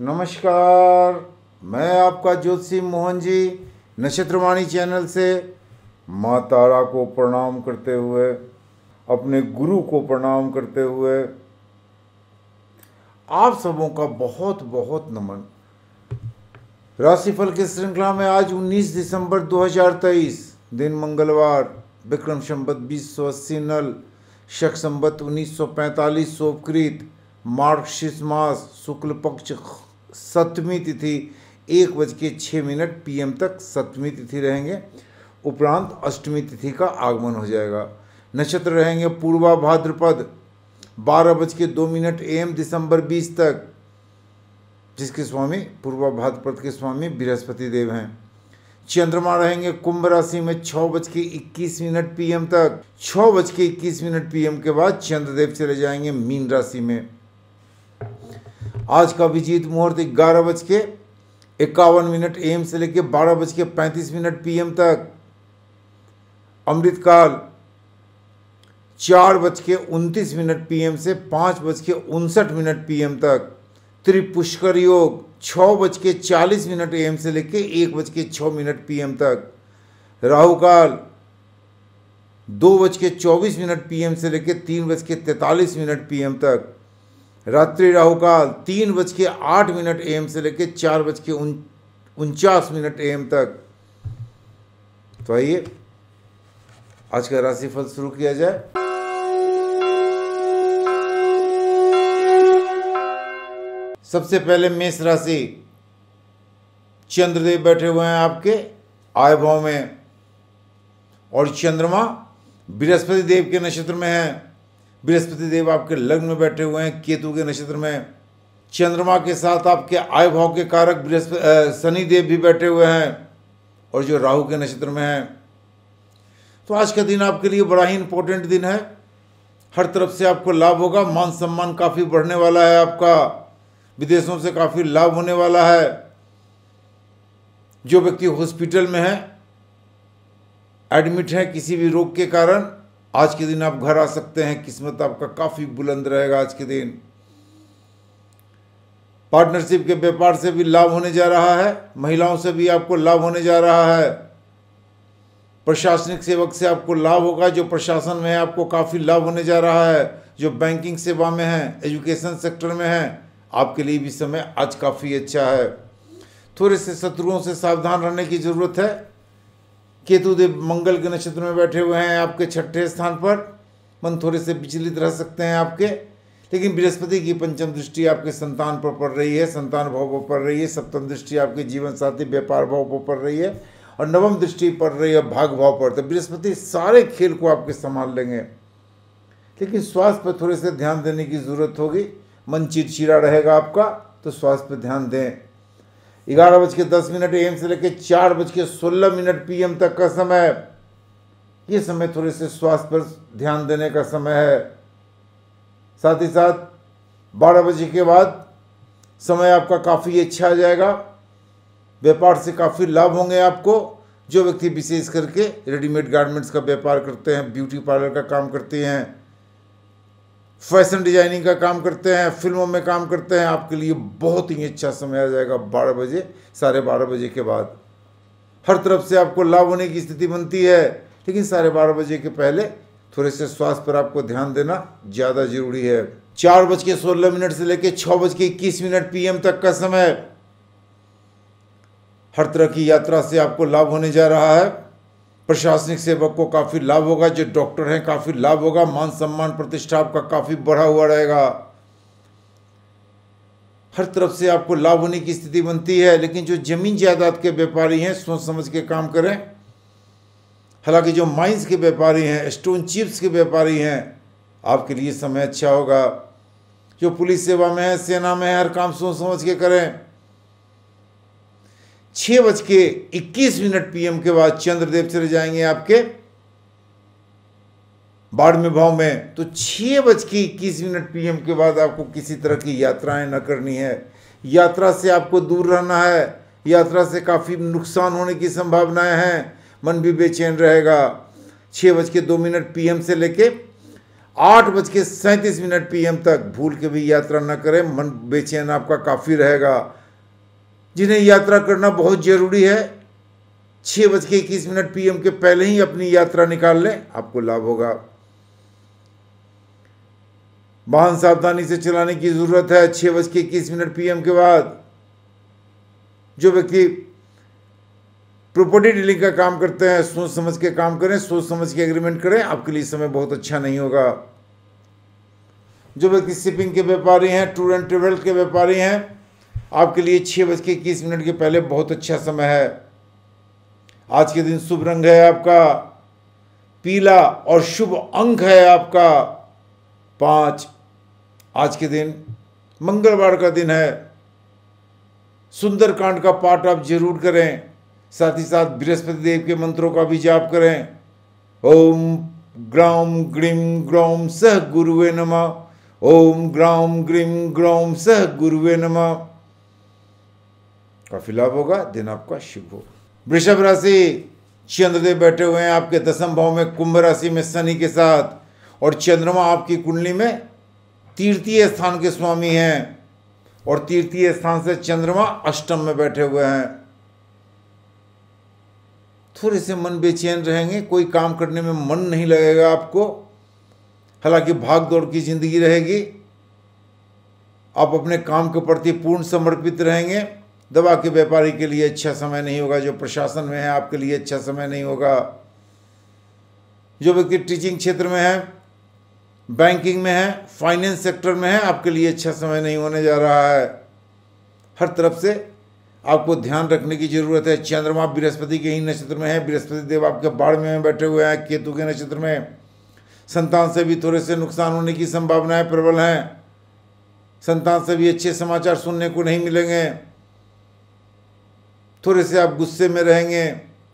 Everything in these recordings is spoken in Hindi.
नमस्कार मैं आपका ज्योतिषी मोहन जी नक्षत्रवाणी चैनल से माँ तारा को प्रणाम करते हुए अपने गुरु को प्रणाम करते हुए आप सबों का बहुत बहुत नमन राशिफल की श्रृंखला में आज 19 दिसंबर 2023 दिन मंगलवार विक्रम संबत बीस सौ अस्सी नल शक संबत उन्नीस सौ पैंतालीस सोपकृत मार्गशीर्ष मास शुक्ल पक्ष सप्तमी तिथि एक बज के छः मिनट पीएम तक सप्तमी तिथि रहेंगे उपरांत अष्टमी तिथि का आगमन हो जाएगा नक्षत्र रहेंगे पूर्वा भाद्रपद बारह बज के दो मिनट एम दिसंबर बीस तक जिसके स्वामी पूर्वा भाद्रपद के स्वामी बृहस्पति देव हैं चंद्रमा रहेंगे कुंभ राशि में छः बज के इक्कीस मिनट पीएम तक छः बज के इक्कीस मिनट पीएम के बाद चंद्रदेव चले जाएंगे मीन राशि में आज का अभिजीत मुहूर्त तो ग्यारह बज के इक्यावन मिनट एम से लेकर बारह बज के पैंतीस मिनट पीएम तक अमृतकाल चार बज के उनतीस मिनट पीएम से पाँच बज के उनसठ मिनट पीएम तक त्रिपुष्कर योग छः बज के चालीस मिनट एम से लेकर एक बज के छः मिनट पीएम तक राहुकाल दो बज के चौबीस मिनट पीएम से लेकर तीन बज के तैंतालीस मिनट पीएम तक रात्रि राहु का तीन बज के आठ मिनट एम से लेकर चार बज के उनचास मिनट एम तक तो आइए आज का राशिफल शुरू किया जाए सबसे पहले मेष राशि चंद्रदेव बैठे हुए हैं आपके आय भाव में और चंद्रमा बृहस्पति देव के नक्षत्र में है बृहस्पति देव आपके लग्न में बैठे हुए हैं केतु के नक्षत्र में चंद्रमा के साथ आपके आय भाव के कारक बृहस्पति शनि देव भी बैठे हुए हैं और जो राहु के नक्षत्र में हैं तो आज का दिन आपके लिए बड़ा ही इम्पोर्टेंट दिन है हर तरफ से आपको लाभ होगा मान सम्मान काफ़ी बढ़ने वाला है आपका विदेशों से काफ़ी लाभ होने वाला है जो व्यक्ति हॉस्पिटल में है एडमिट है किसी भी रोग के कारण आज के दिन आप घर आ सकते हैं किस्मत आपका काफ़ी बुलंद रहेगा आज के दिन पार्टनरशिप के व्यापार से भी लाभ होने जा रहा है महिलाओं से भी आपको लाभ होने जा रहा है प्रशासनिक सेवक से आपको लाभ होगा जो प्रशासन में है आपको काफ़ी लाभ होने जा रहा है जो बैंकिंग सेवा में है एजुकेशन सेक्टर में है आपके लिए भी समय आज काफ़ी अच्छा है थोड़े से शत्रुओं से सावधान रहने की ज़रूरत है केतुदेव मंगल के नक्षत्र में बैठे हुए हैं आपके छठे स्थान पर मन थोड़े से विचलित रह सकते हैं आपके लेकिन बृहस्पति की पंचम दृष्टि आपके संतान पर पड़ रही है संतान भाव पर पड़ रही है सप्तम दृष्टि आपके जीवन साथी व्यापार भाव पर पड़ रही है और नवम दृष्टि पड़ रही है भाग भाव पर तो बृहस्पति सारे खेल को आपके संभाल लेंगे लेकिन स्वास्थ्य पर थोड़े से ध्यान देने की ज़रूरत होगी मन चिड़चिड़ा रहेगा आपका तो स्वास्थ्य पर ध्यान दें ग्यारह बज के दस मिनट एम से लेकर चार बज के सोलह मिनट पी तक का समय ये समय थोड़े से स्वास्थ्य पर ध्यान देने का समय है साथ ही साथ बारह बजे के बाद समय आपका काफ़ी अच्छा आ जाएगा व्यापार से काफ़ी लाभ होंगे आपको जो व्यक्ति विशेष करके रेडीमेड गारमेंट्स का व्यापार करते हैं ब्यूटी पार्लर का काम करते हैं फैशन डिजाइनिंग का काम करते हैं फिल्मों में काम करते हैं आपके लिए बहुत ही अच्छा समय आ जाएगा बारह बजे साढ़े बारह बजे के बाद हर तरफ से आपको लाभ होने की स्थिति बनती है लेकिन साढ़े बारह बजे के पहले थोड़े से स्वास्थ्य पर आपको ध्यान देना ज़्यादा जरूरी है चार बज के सोलह मिनट से लेकर छः बज के इक्कीस मिनट पीएम तक का समय हर तरह की यात्रा से आपको लाभ होने जा रहा है प्रशासनिक सेवक को काफ़ी लाभ होगा जो डॉक्टर हैं काफ़ी लाभ होगा मान सम्मान प्रतिष्ठा आपका काफ़ी बढ़ा हुआ रहेगा हर तरफ से आपको लाभ होने की स्थिति बनती है लेकिन जो जमीन जायदाद के व्यापारी हैं सोच समझ के काम करें हालांकि जो माइंस के व्यापारी हैं स्टोन चिप्स के व्यापारी हैं आपके लिए समय अच्छा होगा जो पुलिस सेवा में है सेना में है हर काम सोच समझ के करें छः बज के इक्कीस मिनट पीएम के बाद चंद्रदेव चले जाएंगे आपके में भाव में तो छह बज के इक्कीस मिनट पीएम के बाद आपको किसी तरह की यात्राएं न करनी है यात्रा से आपको दूर रहना है यात्रा से काफ़ी नुकसान होने की संभावनाएं हैं मन भी बेचैन रहेगा छः बज के दो मिनट पीएम से लेके आठ बज के सैंतीस मिनट पीएम तक भूल के भी यात्रा न करें मन बेचैन आपका काफ़ी रहेगा जिन्हें यात्रा करना बहुत ज़रूरी है छह बज के इक्कीस मिनट पीएम के पहले ही अपनी यात्रा निकाल लें आपको लाभ होगा वाहन सावधानी से चलाने की ज़रूरत है छह बज के इक्कीस मिनट पीएम के बाद जो व्यक्ति प्रॉपर्टी डीलिंग का काम करते हैं सोच समझ के काम करें सोच समझ के एग्रीमेंट करें आपके लिए समय बहुत अच्छा नहीं होगा जो व्यक्ति शिपिंग के व्यापारी हैं टूर एंड ट्रेवल के व्यापारी हैं आपके लिए छः बज के इक्कीस मिनट के पहले बहुत अच्छा समय है आज के दिन शुभ रंग है आपका पीला और शुभ अंक है आपका पाँच आज के दिन मंगलवार का दिन है सुंदरकांड का पाठ आप जरूर करें साथ ही साथ बृहस्पति देव के मंत्रों का भी जाप करें ओम ग्राम ग्रीम ग्रौम सह गुरुवे नमः ओम ग्राम ग्रीम ग्रौम सह गुरुवे नमः काफी लाभ होगा दिन आपका शुभ होगा वृषभ राशि चंद्रदेव बैठे हुए हैं आपके दसम भाव में कुंभ राशि में शनि के साथ और चंद्रमा आपकी कुंडली में तीर्थीय स्थान के स्वामी हैं और तीर्थीय स्थान से चंद्रमा अष्टम में बैठे हुए हैं थोड़े से मन बेचैन रहेंगे कोई काम करने में मन नहीं लगेगा आपको हालांकि भाग दौड़ की जिंदगी रहेगी आप अपने काम के प्रति पूर्ण समर्पित रहेंगे दवा के व्यापारी के लिए अच्छा समय नहीं होगा जो प्रशासन में है आपके लिए अच्छा समय नहीं होगा जो व्यक्ति टीचिंग क्षेत्र में है बैंकिंग में है फाइनेंस सेक्टर में है आपके लिए अच्छा समय नहीं होने जा रहा है हर तरफ से आपको ध्यान रखने की जरूरत है चंद्रमा बृहस्पति के ही नक्षत्र में है बृहस्पति देव आपके बाढ़ में बैठे हुए हैं केतु के नक्षत्र में संतान से भी थोड़े से नुकसान होने की संभावनाएं प्रबल हैं संतान से भी अच्छे समाचार सुनने को नहीं मिलेंगे थोड़े से आप गुस्से में रहेंगे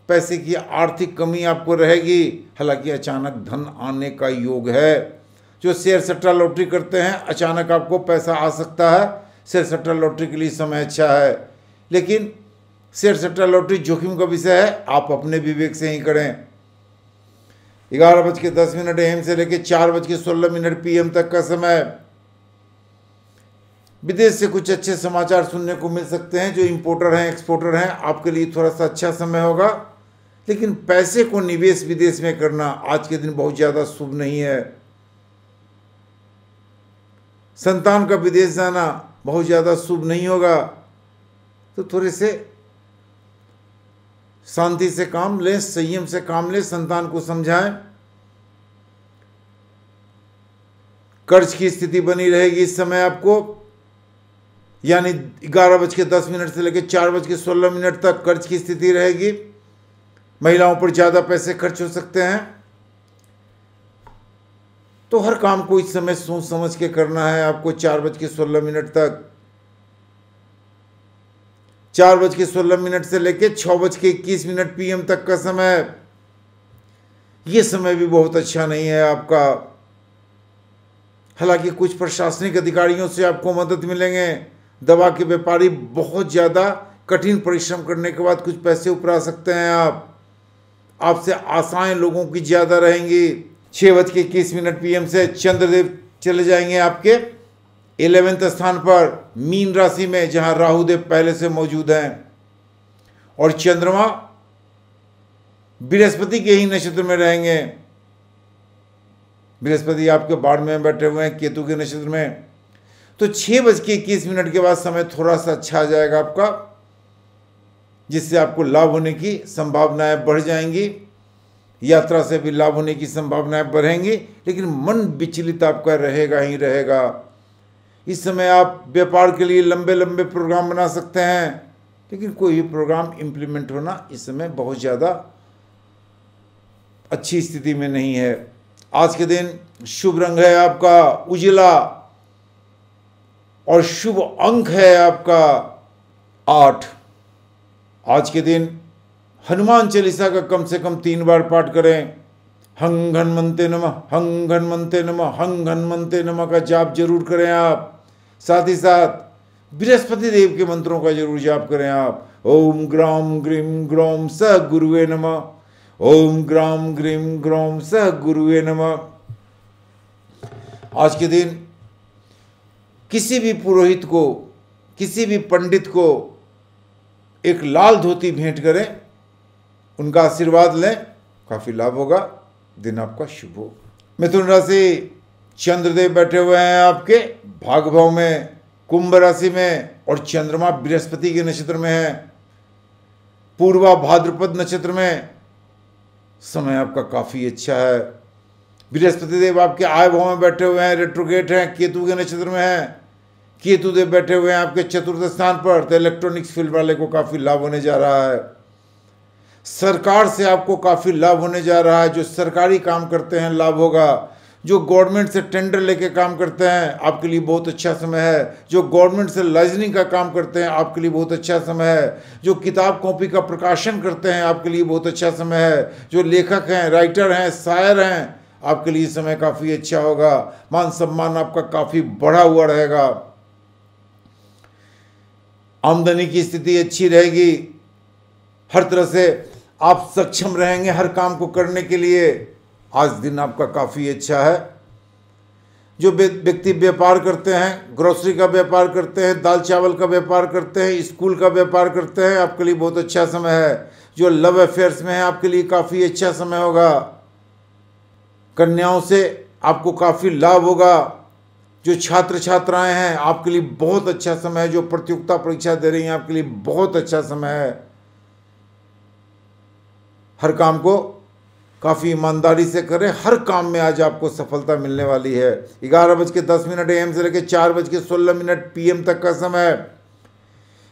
पैसे की आर्थिक कमी आपको रहेगी हालांकि अचानक धन आने का योग है जो शेयर सट्टा लॉटरी करते हैं अचानक आपको पैसा आ सकता है शेयर सट्टा लॉटरी के लिए समय अच्छा है लेकिन शेयर सट्टा लॉटरी जोखिम का विषय है आप अपने विवेक से ही करें ग्यारह बज के दस मिनट एम से लेकर चार बज के सोलह मिनट पीएम तक का समय विदेश से कुछ अच्छे समाचार सुनने को मिल सकते हैं जो इम्पोर्टर हैं एक्सपोर्टर हैं आपके लिए थोड़ा सा अच्छा समय होगा लेकिन पैसे को निवेश विदेश में करना आज के दिन बहुत ज़्यादा शुभ नहीं है संतान का विदेश जाना बहुत ज़्यादा शुभ नहीं होगा तो थोड़े से शांति से काम लें संयम से काम लें संतान को समझाएं कर्ज की स्थिति बनी रहेगी इस समय आपको यानी ग्यारह बज के दस मिनट से लेकर चार बज के सोलह मिनट तक कर्ज की स्थिति रहेगी महिलाओं पर ज़्यादा पैसे खर्च हो सकते हैं तो हर काम को इस समय सोच समझ के करना है आपको चार बज के सोलह मिनट तक चार बज के सोलह मिनट से लेकर छः बज के इक्कीस मिनट पीएम तक का समय ये समय भी बहुत अच्छा नहीं है आपका हालांकि कुछ प्रशासनिक अधिकारियों से आपको मदद मिलेंगे दवा के व्यापारी बहुत ज़्यादा कठिन परिश्रम करने के बाद कुछ पैसे उपरा सकते हैं आप आपसे आशाएं लोगों की ज़्यादा रहेंगी छः बज के इक्कीस मिनट पीएम से चंद्रदेव चले जाएंगे आपके इलेवेंथ स्थान पर मीन राशि में जहां राहुदेव पहले से मौजूद हैं और चंद्रमा बृहस्पति के ही नक्षत्र में रहेंगे बृहस्पति आपके बाढ़ में बैठे हुए हैं केतु के नक्षत्र में तो छः बज के इक्कीस मिनट के बाद समय थोड़ा सा अच्छा आ जाएगा आपका जिससे आपको लाभ होने की संभावनाएं बढ़ जाएंगी यात्रा से भी लाभ होने की संभावनाएं बढ़ेंगी लेकिन मन विचलित आपका रहेगा ही रहेगा इस समय आप व्यापार के लिए लंबे लंबे प्रोग्राम बना सकते हैं लेकिन कोई भी प्रोग्राम इम्प्लीमेंट होना इस समय बहुत ज़्यादा अच्छी स्थिति में नहीं है आज के दिन शुभ रंग है आपका उजला और शुभ अंक है आपका आठ आज के दिन हनुमान चालीसा का कम से कम तीन बार पाठ करें हंग मनते नम हंग मनते नम हंग मनते नम का जाप जरूर करें आप साथ ही साथ बृहस्पति देव के मंत्रों का जरूर जाप करें आप ओम ग्राम ग्रीम ग्रोम स गुरुवे नम ओम ग्राम ग्रीम ग्रोम स गुरुवे नम आज के दिन किसी भी पुरोहित को किसी भी पंडित को एक लाल धोती भेंट करें उनका आशीर्वाद लें काफ़ी लाभ होगा दिन आपका शुभ हो मिथुन राशि चंद्रदेव बैठे हुए हैं आपके भाग भाव में कुंभ राशि में और चंद्रमा बृहस्पति के नक्षत्र में है पूर्वा भाद्रपद नक्षत्र में समय आपका काफ़ी अच्छा है बृहस्पति देव आपके आय भाव में बैठे हुए हैं रेट्रोगेट हैं केतु के नक्षत्र में हैं केतु देव बैठे हुए हैं आपके चतुर्थ स्थान पर तो इलेक्ट्रॉनिक्स फील्ड वाले को काफ़ी लाभ होने जा रहा है सरकार से आपको काफ़ी लाभ होने जा रहा है जो सरकारी काम करते हैं लाभ होगा जो गवर्नमेंट से टेंडर लेके काम करते हैं आपके लिए बहुत अच्छा समय है जो गवर्नमेंट से लाइजनिंग का काम करते हैं आपके लिए बहुत अच्छा समय है जो किताब कॉपी का प्रकाशन करते हैं आपके लिए बहुत अच्छा समय है जो लेखक हैं राइटर हैं शायर हैं आपके लिए समय काफ़ी अच्छा होगा मान सम्मान आपका काफ़ी बढ़ा हुआ रहेगा आमदनी की स्थिति अच्छी रहेगी हर तरह से आप सक्षम रहेंगे हर काम को करने के लिए आज दिन आपका काफ़ी अच्छा है जो व्यक्ति व्यापार करते हैं ग्रोसरी का व्यापार करते हैं दाल चावल का व्यापार करते हैं स्कूल का व्यापार करते हैं आपके लिए बहुत अच्छा समय है जो लव अफेयर्स में है आपके लिए काफ़ी अच्छा समय होगा कन्याओं से आपको काफ़ी लाभ होगा जो छात्र छात्राएं हैं आपके लिए बहुत अच्छा समय है जो प्रतियोगिता परीक्षा दे रही हैं आपके लिए बहुत अच्छा समय है हर काम को काफ़ी ईमानदारी से करें हर काम में आज आपको सफलता मिलने वाली है ग्यारह बज के दस मिनट एम से लेकर चार बज के सोलह मिनट पीएम तक का समय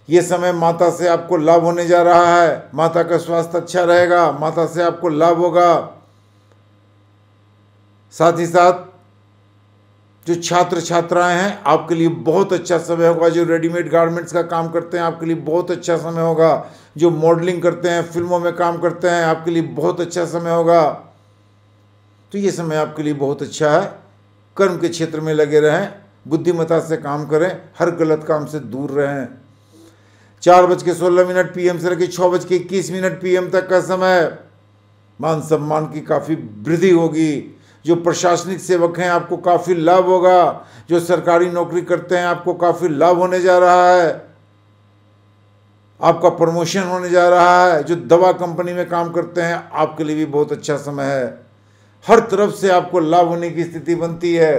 यह ये समय माता से आपको लाभ होने जा रहा है माता का स्वास्थ्य अच्छा रहेगा माता से आपको लाभ होगा साथ ही साथ जो छात्र छात्राएं हैं आपके लिए बहुत अच्छा समय होगा जो रेडीमेड गारमेंट्स का काम करते हैं आपके लिए बहुत अच्छा समय होगा जो मॉडलिंग करते हैं फिल्मों में काम करते हैं आपके लिए बहुत अच्छा समय होगा तो ये समय आपके लिए बहुत अच्छा है कर्म के क्षेत्र में लगे रहें बुद्धिमता से काम करें हर गलत काम से दूर रहें चार बज के सोलह मिनट पी से लेकर छः बज के इक्कीस मिनट पी तक का समय मान सम्मान की काफ़ी वृद्धि होगी जो प्रशासनिक सेवक हैं आपको काफ़ी लाभ होगा जो सरकारी नौकरी करते हैं आपको काफ़ी लाभ होने जा रहा है आपका प्रमोशन होने जा रहा है जो दवा कंपनी में काम करते हैं आपके लिए भी बहुत अच्छा समय है हर तरफ से आपको लाभ होने की स्थिति बनती है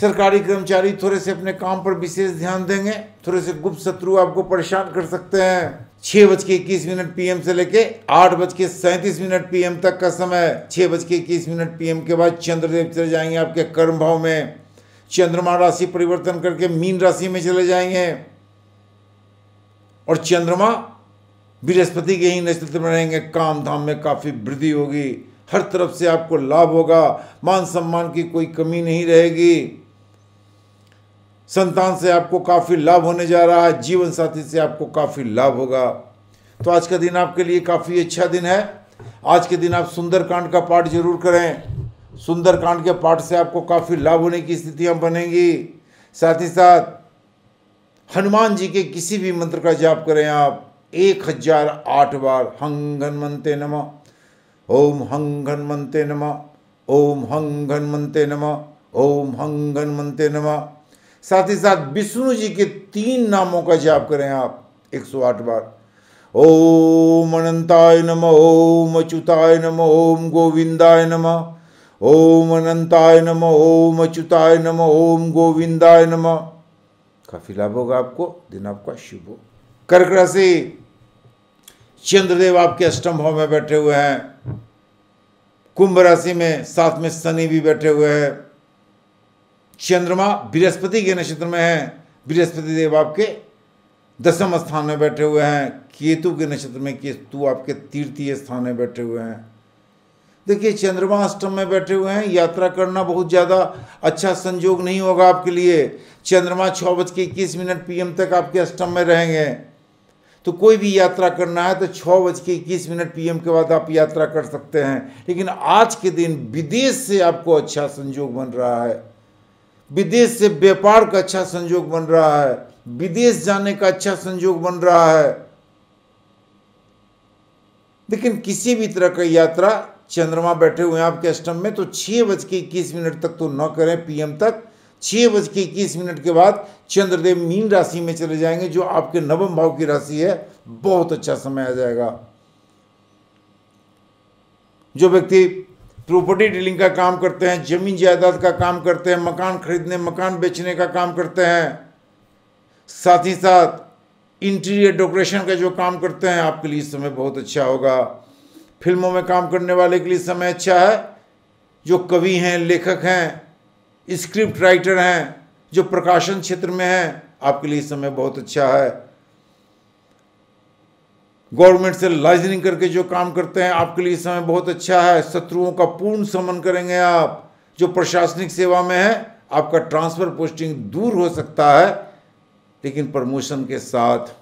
सरकारी कर्मचारी थोड़े से अपने काम पर विशेष ध्यान देंगे थोड़े से गुप्त शत्रु आपको परेशान कर सकते हैं छः बज के इक्कीस मिनट पीएम से लेके आठ बज के सैंतीस मिनट पीएम तक का समय छः बज के इक्कीस मिनट पीएम के बाद चंद्रदेव चले जाएंगे आपके कर्म भाव में चंद्रमा राशि परिवर्तन करके मीन राशि में चले जाएंगे और चंद्रमा बृहस्पति के ही नक्षत्र में रहेंगे काम धाम में काफ़ी वृद्धि होगी हर तरफ से आपको लाभ होगा मान सम्मान की कोई कमी नहीं रहेगी संतान से आपको काफ़ी लाभ होने जा रहा है जीवन साथी से आपको काफ़ी लाभ होगा तो आज का दिन आपके लिए काफ़ी अच्छा दिन है आज के दिन आप सुंदरकांड का पाठ जरूर करें सुंदरकांड के पाठ से आपको काफ़ी लाभ होने की स्थितियाँ बनेंगी साथ ही साथ हनुमान जी के किसी भी मंत्र का जाप करें आप एक हजार आठ बार हंग हनुमते नम ओम हंग हनुमते नम ओम हंग हनुमते नम ओम हंग हनुमते नमः साथ ही साथ विष्णु जी के तीन नामों का जाप करें आप 108 बार ओम अनंताय नम ओम अच्युताय नम ओम गोविंदाय नम ओम अनंताय नम ओम अच्युताय नम ओम गोविंदाय नम काफी लाभ होगा आपको दिन आपका शुभ हो कर्क राशि चंद्रदेव आपके अष्टम भाव में बैठे हुए हैं कुंभ राशि में साथ में शनि भी बैठे हुए हैं चंद्रमा बृहस्पति के नक्षत्र में है बृहस्पति देव आपके दसम स्थान में बैठे हुए हैं केतु के नक्षत्र में केतु आपके तृतीय स्थान में बैठे हुए हैं देखिए चंद्रमा अष्टम में बैठे हुए हैं यात्रा करना बहुत ज़्यादा अच्छा संजोग नहीं होगा आपके लिए चंद्रमा छः बज के इक्कीस मिनट पीएम तक आपके अष्टम में रहेंगे तो कोई भी यात्रा करना है तो छः बज के इक्कीस मिनट पीएम के बाद आप यात्रा कर सकते हैं लेकिन आज के दिन विदेश से आपको अच्छा संजोग बन रहा है विदेश से व्यापार का अच्छा संयोग बन रहा है विदेश जाने का अच्छा संयोग बन रहा है लेकिन किसी भी तरह का यात्रा चंद्रमा बैठे हुए हैं आपके अष्टम में तो छह बज के इक्कीस मिनट तक तो न करें पीएम तक छह बज के इक्कीस मिनट के बाद चंद्रदेव मीन राशि में चले जाएंगे जो आपके नवम भाव की राशि है बहुत अच्छा समय आ जाएगा जो व्यक्ति प्रॉपर्टी डीलिंग का काम करते हैं जमीन जायदाद का काम करते हैं मकान खरीदने मकान बेचने का काम करते हैं साथ ही साथ इंटीरियर डेकोरेशन का जो काम करते हैं आपके लिए समय बहुत अच्छा होगा फिल्मों में काम करने वाले के लिए समय अच्छा है जो कवि हैं लेखक हैं स्क्रिप्ट राइटर हैं जो प्रकाशन क्षेत्र में हैं आपके लिए समय बहुत अच्छा है गवर्नमेंट से लाइजनिंग करके जो काम करते हैं आपके लिए समय बहुत अच्छा है शत्रुओं का पूर्ण समन करेंगे आप जो प्रशासनिक सेवा में है आपका ट्रांसफ़र पोस्टिंग दूर हो सकता है लेकिन प्रमोशन के साथ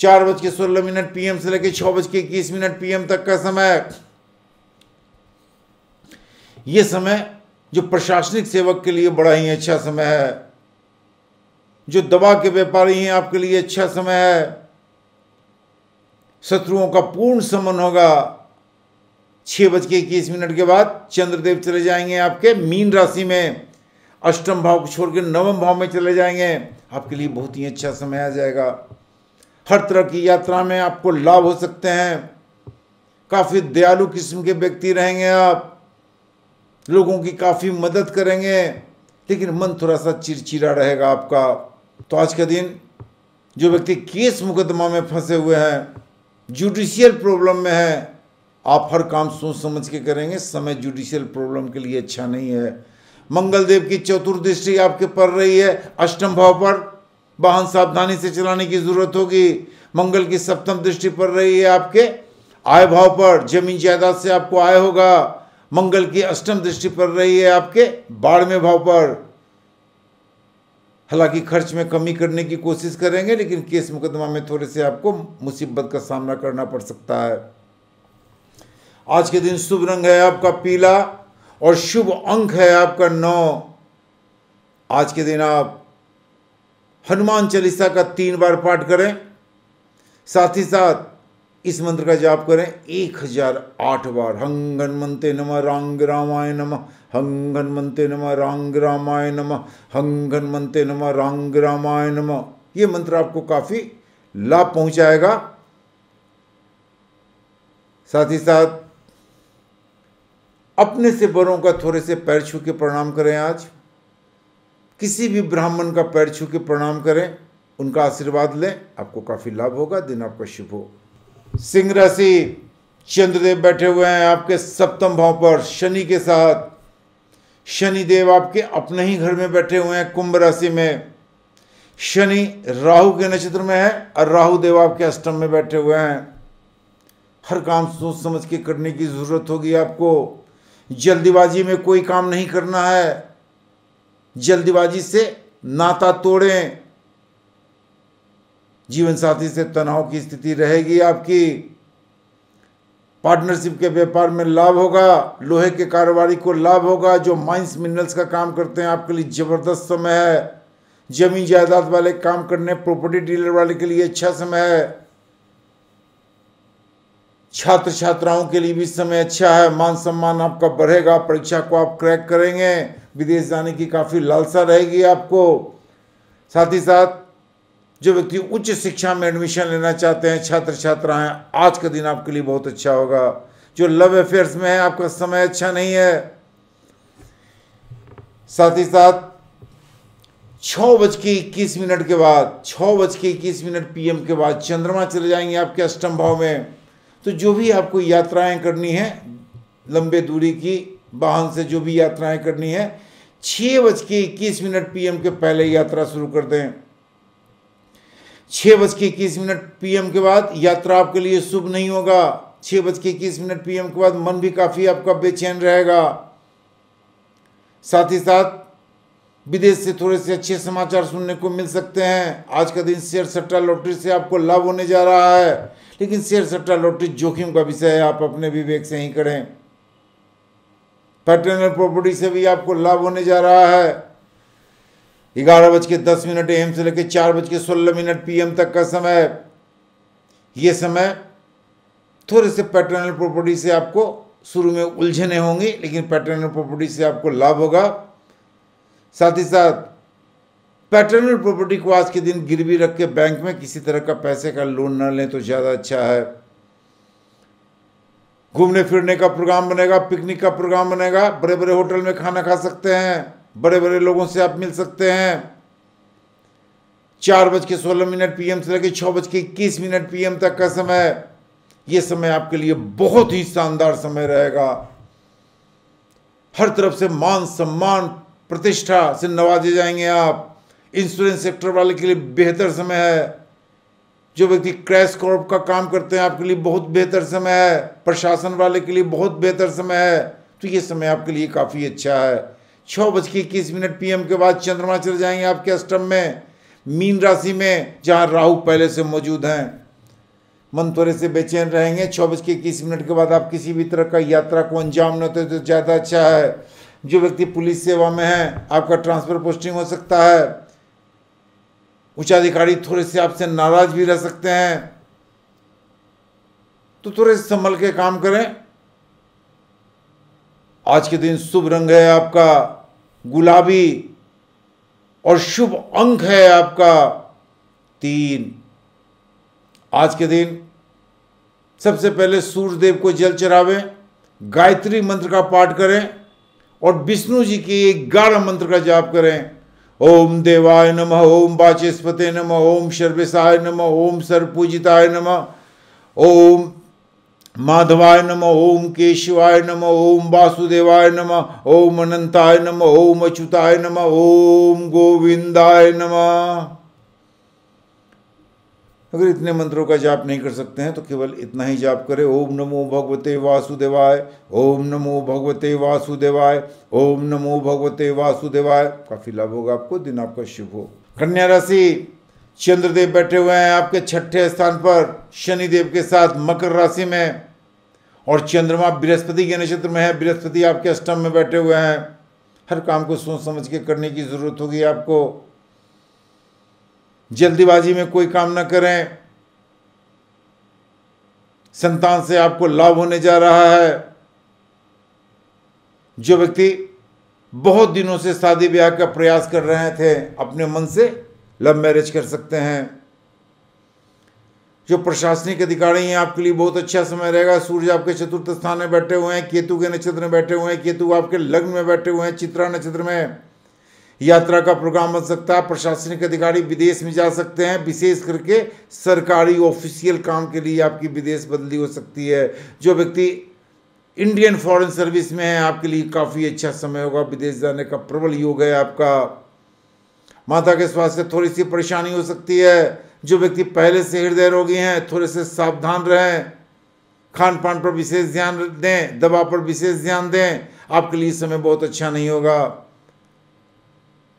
चार बज के सोलह मिनट पीएम से लेकर छह बज के इक्कीस मिनट पीएम तक का समय यह समय जो प्रशासनिक सेवक के लिए बड़ा ही अच्छा समय है जो दवा के व्यापारी हैं आपके लिए अच्छा समय है शत्रुओं का पूर्ण समन होगा छः बज के इक्कीस मिनट के बाद चंद्रदेव चले जाएंगे आपके मीन राशि में अष्टम भाव को छोड़कर नवम भाव में चले जाएंगे आपके लिए बहुत ही अच्छा समय आ जाएगा हर तरह की यात्रा में आपको लाभ हो सकते हैं काफ़ी दयालु किस्म के व्यक्ति रहेंगे आप लोगों की काफ़ी मदद करेंगे लेकिन मन थोड़ा सा चिड़चिड़ा रहेगा आपका तो आज का दिन जो व्यक्ति केस मुकदमा में फंसे हुए हैं जुडिशियल प्रॉब्लम में है आप हर काम सोच समझ के करेंगे समय जुडिशियल प्रॉब्लम के लिए अच्छा नहीं है मंगलदेव की चतुर्दृष्टि आपके पड़ रही है अष्टम भाव पर वाहन सावधानी से चलाने की जरूरत होगी मंगल की सप्तम दृष्टि पड़ रही है आपके आय भाव पर जमीन जायदाद से आपको आय होगा मंगल की अष्टम दृष्टि पड़ रही है आपके बारहवें भाव पर हालांकि खर्च में कमी करने की कोशिश करेंगे लेकिन केस मुकदमा में थोड़े से आपको मुसीबत का सामना करना पड़ सकता है आज के दिन शुभ रंग है आपका पीला और शुभ अंक है आपका नौ आज के दिन आप हनुमान चालीसा का तीन बार पाठ करें साथ ही साथ इस मंत्र का जाप करें एक हजार आठ बार हंगन मंत्र नम रांग रामाय नमः हंगन हनुमते नम रांग रामाय नम हंगन हनुमते नम रांग रामाय नम ये मंत्र आपको काफी लाभ पहुंचाएगा साथ ही साथ अपने से बड़ों का थोड़े से पैर छू के प्रणाम करें आज किसी भी ब्राह्मण का पैर छू के प्रणाम करें उनका आशीर्वाद लें आपको काफ़ी लाभ होगा दिन आपका शुभ हो सिंह राशि चंद्रदेव बैठे हुए हैं आपके सप्तम भाव पर शनि के साथ शनिदेव आपके अपने ही घर में बैठे हुए हैं कुंभ राशि में शनि राहु के नक्षत्र में है और राहु देव आपके अष्टम में बैठे हुए हैं हर काम सोच समझ के करने की ज़रूरत होगी आपको जल्दीबाजी में कोई काम नहीं करना है जल्दीबाजी से नाता तोड़ें जीवन साथी से तनाव की स्थिति रहेगी आपकी पार्टनरशिप के व्यापार में लाभ होगा लोहे के कारोबारी को लाभ होगा जो माइंस मिनरल्स का काम करते हैं आपके लिए ज़बरदस्त समय है जमीन जायदाद वाले काम करने प्रॉपर्टी डीलर वाले के लिए अच्छा समय है छात्र छात्राओं के लिए भी समय अच्छा है मान सम्मान आपका बढ़ेगा परीक्षा को आप क्रैक करेंगे विदेश जाने की काफ़ी लालसा रहेगी आपको साथ ही साथ जो व्यक्ति उच्च शिक्षा में एडमिशन लेना चाहते हैं छात्र छात्रा हैं आज का दिन आपके लिए बहुत अच्छा होगा जो लव अफेयर्स में है आपका समय अच्छा नहीं है साथ ही साथ छ बज के इक्कीस मिनट के बाद छ बज के इक्कीस मिनट पीएम के बाद चंद्रमा चले जाएंगे आपके अष्टम भाव में तो जो भी आपको यात्राएं करनी है लंबे दूरी की वाहन से जो भी यात्राएं करनी है छ बज के इक्कीस मिनट पीएम के पहले यात्रा शुरू कर दें छः बज के इक्कीस मिनट पीएम के बाद यात्रा आपके लिए शुभ नहीं होगा छः बज के इक्कीस मिनट पीएम के बाद मन भी काफ़ी आपका बेचैन रहेगा साथ ही साथ विदेश से थोड़े से अच्छे समाचार सुनने को मिल सकते हैं आज का दिन शेयर सट्टा लॉटरी से आपको लाभ होने जा रहा है लेकिन शेयर सट्टा लॉटरी जोखिम का विषय है आप अपने विवेक से ही करें पैटर्नल प्रॉपर्टी से भी आपको लाभ होने जा रहा है ग्यारह बज के दस मिनट एम से लेकर चार बज के सोलह मिनट पीएम तक का समय ये समय थोड़े से पैटर्नल प्रॉपर्टी से आपको शुरू में उलझने होंगी लेकिन पैटर्नल प्रॉपर्टी से आपको लाभ होगा साथ ही साथ पैटर्नल प्रॉपर्टी को आज के दिन गिरवी रख के बैंक में किसी तरह का पैसे का लोन ना लें तो ज़्यादा अच्छा है घूमने फिरने का प्रोग्राम बनेगा पिकनिक का प्रोग्राम बनेगा बड़े बड़े होटल में खाना खा सकते हैं बड़े बड़े लोगों से आप मिल सकते हैं चार बज के सोलह मिनट पीएम से लेकर छः बज के इक्कीस मिनट पीएम तक का समय ये समय आपके लिए बहुत ही शानदार समय रहेगा हर तरफ से मान सम्मान प्रतिष्ठा से नवाजे जाएंगे आप इंश्योरेंस सेक्टर वाले के लिए बेहतर समय है जो व्यक्ति क्रैश कॉर्प का काम करते हैं आपके लिए बहुत बेहतर समय है प्रशासन वाले के लिए बहुत बेहतर समय है तो ये समय आपके लिए काफ़ी अच्छा है छः बज के इक्कीस मिनट पीएम के बाद चंद्रमा चले जाएंगे आपके अष्टम में मीन राशि में जहाँ राहु पहले से मौजूद हैं मन त्वरे से बेचैन रहेंगे छः बज के इक्कीस मिनट के बाद आप किसी भी तरह का यात्रा को अंजाम न दें तो ज़्यादा अच्छा है जो व्यक्ति पुलिस सेवा में है आपका ट्रांसफर पोस्टिंग हो सकता है उच्चाधिकारी थोड़े से आपसे नाराज भी रह सकते हैं तो थोड़े संभल के काम करें आज के दिन शुभ रंग है आपका गुलाबी और शुभ अंक है आपका तीन आज के दिन सबसे पहले सूर्यदेव को जल चढ़ावें गायत्री मंत्र का पाठ करें और विष्णु जी के ग्यारह मंत्र का जाप करें ओम देवाय नम ओम वाचस्पते नम ओम सर्वेशाय नम ओम सर्वपूजिताय नम ओम माधवाय नम ओम केशवाय नम ओम वासुदेवाय नम ओम अनंताय नम ओम अच्युताय नम ओम गोविंदाय नम अगर इतने मंत्रों का जाप नहीं कर सकते हैं तो केवल इतना ही जाप करें ओम नमो भगवते वासुदेवाय ओम नमो भगवते वासुदेवाय ओम नमो भगवते वासुदेवाय काफी लाभ होगा आपको दिन आपका शुभ हो कन्या राशि चंद्रदेव बैठे हुए हैं आपके छठे स्थान पर शनिदेव के साथ मकर राशि में और चंद्रमा बृहस्पति के नक्षत्र में है बृहस्पति आपके अष्टम में बैठे हुए हैं हर काम को सोच समझ के करने की ज़रूरत होगी आपको जल्दीबाजी में कोई काम ना करें संतान से आपको लाभ होने जा रहा है जो व्यक्ति बहुत दिनों से शादी ब्याह का प्रयास कर रहे थे अपने मन से लव मैरिज कर सकते हैं जो प्रशासनिक अधिकारी हैं आपके लिए बहुत अच्छा समय रहेगा सूर्य आपके चतुर्थ स्थान में बैठे हुए हैं केतु के नक्षत्र में बैठे हुए हैं केतु आपके लग्न में बैठे हुए हैं चित्रा नक्षत्र में यात्रा का प्रोग्राम बन सकता है प्रशासनिक अधिकारी विदेश में जा सकते हैं विशेष करके सरकारी ऑफिशियल काम के लिए आपकी विदेश बदली हो सकती है जो व्यक्ति इंडियन फॉरेन सर्विस में है आपके लिए काफ़ी अच्छा समय होगा विदेश जाने का प्रबल योग है आपका माता के स्वास्थ्य थोड़ी सी परेशानी हो सकती है जो व्यक्ति पहले से हृदय रोगी हैं थोड़े से सावधान रहें खान पान पर विशेष ध्यान दें दवा पर विशेष ध्यान दें आपके लिए समय बहुत अच्छा नहीं होगा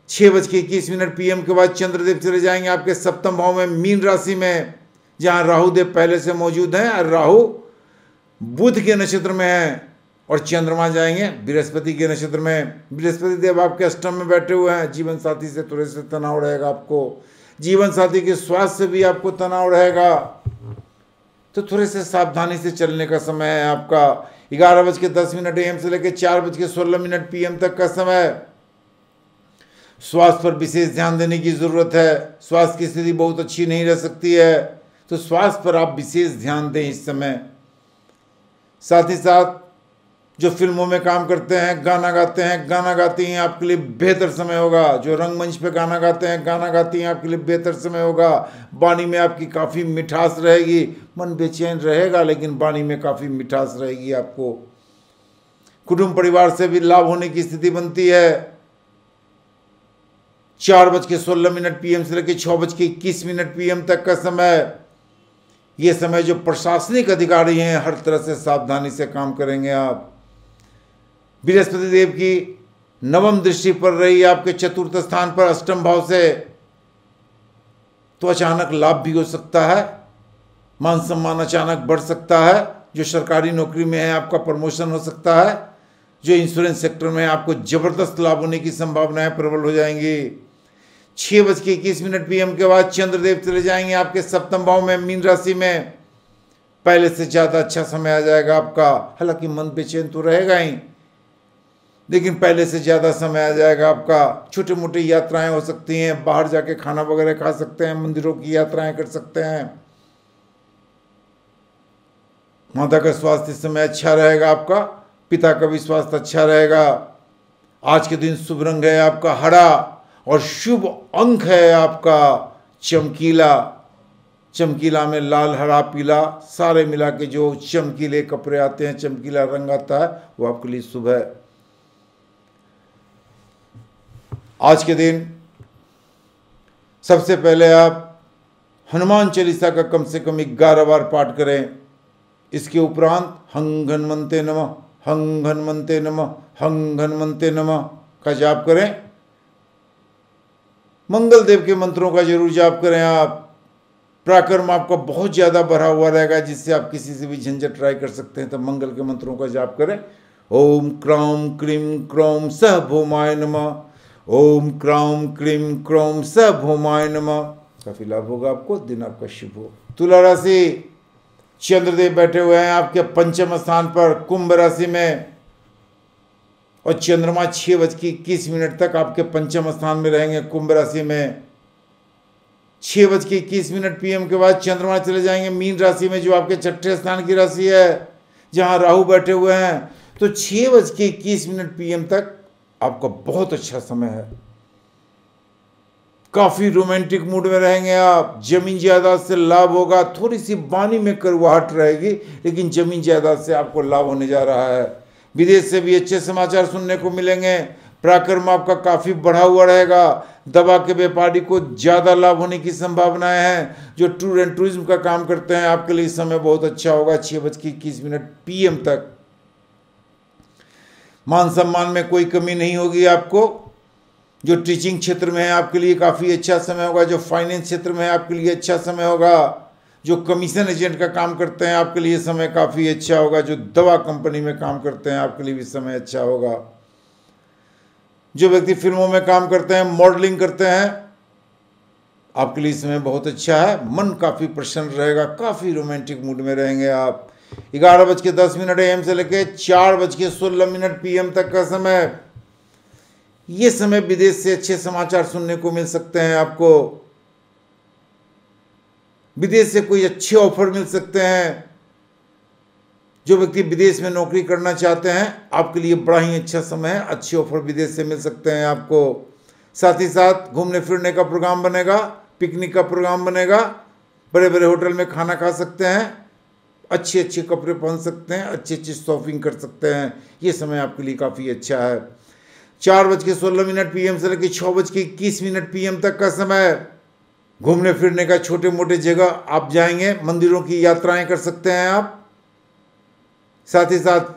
छः बज के इक्कीस मिनट पीएम के बाद चंद्रदेव चले जाएंगे आपके सप्तम भाव में मीन राशि में जहाँ राहुदेव पहले से मौजूद हैं और राहु बुध के नक्षत्र में है और चंद्रमा जाएंगे बृहस्पति के नक्षत्र में बृहस्पति देव आपके अष्टम में बैठे हुए हैं जीवन साथी से थोड़े से तनाव रहेगा आपको जीवन साथी के स्वास्थ्य से भी आपको तनाव रहेगा तो थोड़े से सावधानी से चलने का समय है आपका ग्यारह बज के दस मिनट एम से लेकर चार बज के सोलह मिनट पीएम तक का समय स्वास्थ्य पर विशेष ध्यान देने की ज़रूरत है स्वास्थ्य की स्थिति बहुत अच्छी नहीं रह सकती है तो स्वास्थ्य पर आप विशेष ध्यान दें इस समय साथ ही साथ जो फिल्मों में काम करते हैं गाना गाते हैं गाना गाती हैं आपके लिए बेहतर समय होगा जो रंगमंच पे गाना गाते हैं गाना गाती हैं आपके लिए बेहतर समय होगा वाणी में आपकी काफ़ी मिठास रहेगी मन बेचैन रहेगा लेकिन वाणी में काफ़ी मिठास रहेगी आपको कुटुंब परिवार से भी लाभ होने की स्थिति बनती है चार बज के सोलह मिनट पीएम से लेकर छः बज के इक्कीस मिनट पीएम तक का समय ये समय जो प्रशासनिक अधिकारी हैं हर तरह से सावधानी से काम करेंगे आप बृहस्पति देव की नवम दृष्टि पर रही आपके चतुर्थ स्थान पर अष्टम भाव से तो अचानक लाभ भी हो सकता है मान सम्मान अचानक बढ़ सकता है जो सरकारी नौकरी में है आपका प्रमोशन हो सकता है जो इंश्योरेंस सेक्टर में आपको जबरदस्त लाभ होने की संभावनाएं प्रबल हो जाएंगी छः बज के इक्कीस मिनट पीएम के बाद चंद्रदेव चले जाएंगे आपके सप्तम भाव में मीन राशि में पहले से ज़्यादा अच्छा समय आ जाएगा आपका हालांकि मन बेचैन तो रहेगा ही लेकिन पहले से ज़्यादा समय आ जाएगा आपका छोटी मोटी यात्राएं हो सकती हैं बाहर जाके खाना वगैरह खा सकते हैं मंदिरों की यात्राएं कर सकते हैं माता का स्वास्थ्य इस समय अच्छा रहेगा आपका पिता का भी स्वास्थ्य अच्छा रहेगा आज के दिन शुभ रंग है आपका हरा और शुभ अंक है आपका चमकीला चमकीला में लाल हरा पीला सारे मिला के जो चमकीले कपड़े आते हैं चमकीला रंग आता है वो आपके लिए शुभ है आज के दिन सबसे पहले आप हनुमान चालीसा का कम से कम ग्यारह बार पाठ करें इसके उपरांत हंग घनमते नम हंग हनुमते नम हंग हनुमते नम का जाप करें मंगल देव के मंत्रों का जरूर जाप करें आप पराक्रम आपका बहुत ज़्यादा भरा हुआ रहेगा जिससे आप किसी से भी झंझट ट्राई कर सकते हैं तो मंगल के मंत्रों का जाप करें ओम क्राम क्रीम क्रोम सह भूमाय नमः ओम क्राउम क्रीम क्रोम सब होमाय नम काफी लाभ होगा आपको दिन आपका शुभ हो तुला राशि चंद्रदेव बैठे हुए हैं आपके पंचम स्थान पर कुंभ राशि में और चंद्रमा छह बज के इक्कीस मिनट तक आपके पंचम स्थान में रहेंगे कुंभ राशि में छह बज के इक्कीस मिनट पीएम के बाद चंद्रमा चले जाएंगे मीन राशि में जो आपके छठे स्थान की राशि है जहां राहु बैठे हुए हैं तो छह बज के इक्कीस मिनट पीएम तक आपका बहुत अच्छा समय है काफ़ी रोमांटिक मूड में रहेंगे आप जमीन जायदाद से लाभ होगा थोड़ी सी बानी में करवाहट रहेगी लेकिन जमीन जायदाद से आपको लाभ होने जा रहा है विदेश से भी अच्छे समाचार सुनने को मिलेंगे पराक्रम आपका काफ़ी बढ़ा हुआ रहेगा दवा के व्यापारी को ज़्यादा लाभ होने की संभावनाएं हैं जो टूर एंड टूरिज्म का काम करते हैं आपके लिए समय बहुत अच्छा होगा छह बज के इक्कीस मिनट पीएम तक मान सम्मान में कोई कमी नहीं होगी आपको जो टीचिंग क्षेत्र में है आपके लिए काफ़ी अच्छा समय होगा जो फाइनेंस क्षेत्र में है आपके लिए अच्छा समय होगा जो कमीशन एजेंट का काम करते हैं आपके लिए समय काफ़ी अच्छा होगा जो दवा कंपनी में काम करते हैं आपके लिए भी समय अच्छा होगा जो व्यक्ति फिल्मों में काम करते हैं मॉडलिंग करते हैं आपके लिए समय बहुत अच्छा है मन काफ़ी प्रसन्न रहेगा काफ़ी रोमांटिक मूड में रहेंगे आप ग्यारह बज के दस मिनट एम से लेकर चार बज के सोलह मिनट पीएम तक का समय ये समय विदेश से अच्छे समाचार सुनने को मिल सकते हैं आपको विदेश से कोई अच्छे ऑफर मिल सकते हैं जो व्यक्ति विदेश में नौकरी करना चाहते हैं आपके लिए बड़ा ही अच्छा समय है अच्छे ऑफर विदेश से मिल सकते हैं आपको साथ ही साथ घूमने फिरने का प्रोग्राम बनेगा पिकनिक का प्रोग्राम बनेगा बड़े बड़े होटल में खाना खा सकते हैं अच्छे अच्छे कपड़े पहन सकते हैं अच्छी अच्छी शॉपिंग कर सकते हैं ये समय आपके लिए काफ़ी अच्छा है चार बज के सोलह मिनट पी से लेकर छः बज के इक्कीस मिनट पीएम तक का समय घूमने फिरने का छोटे मोटे जगह आप जाएंगे मंदिरों की यात्राएं कर सकते हैं आप साथ ही साथ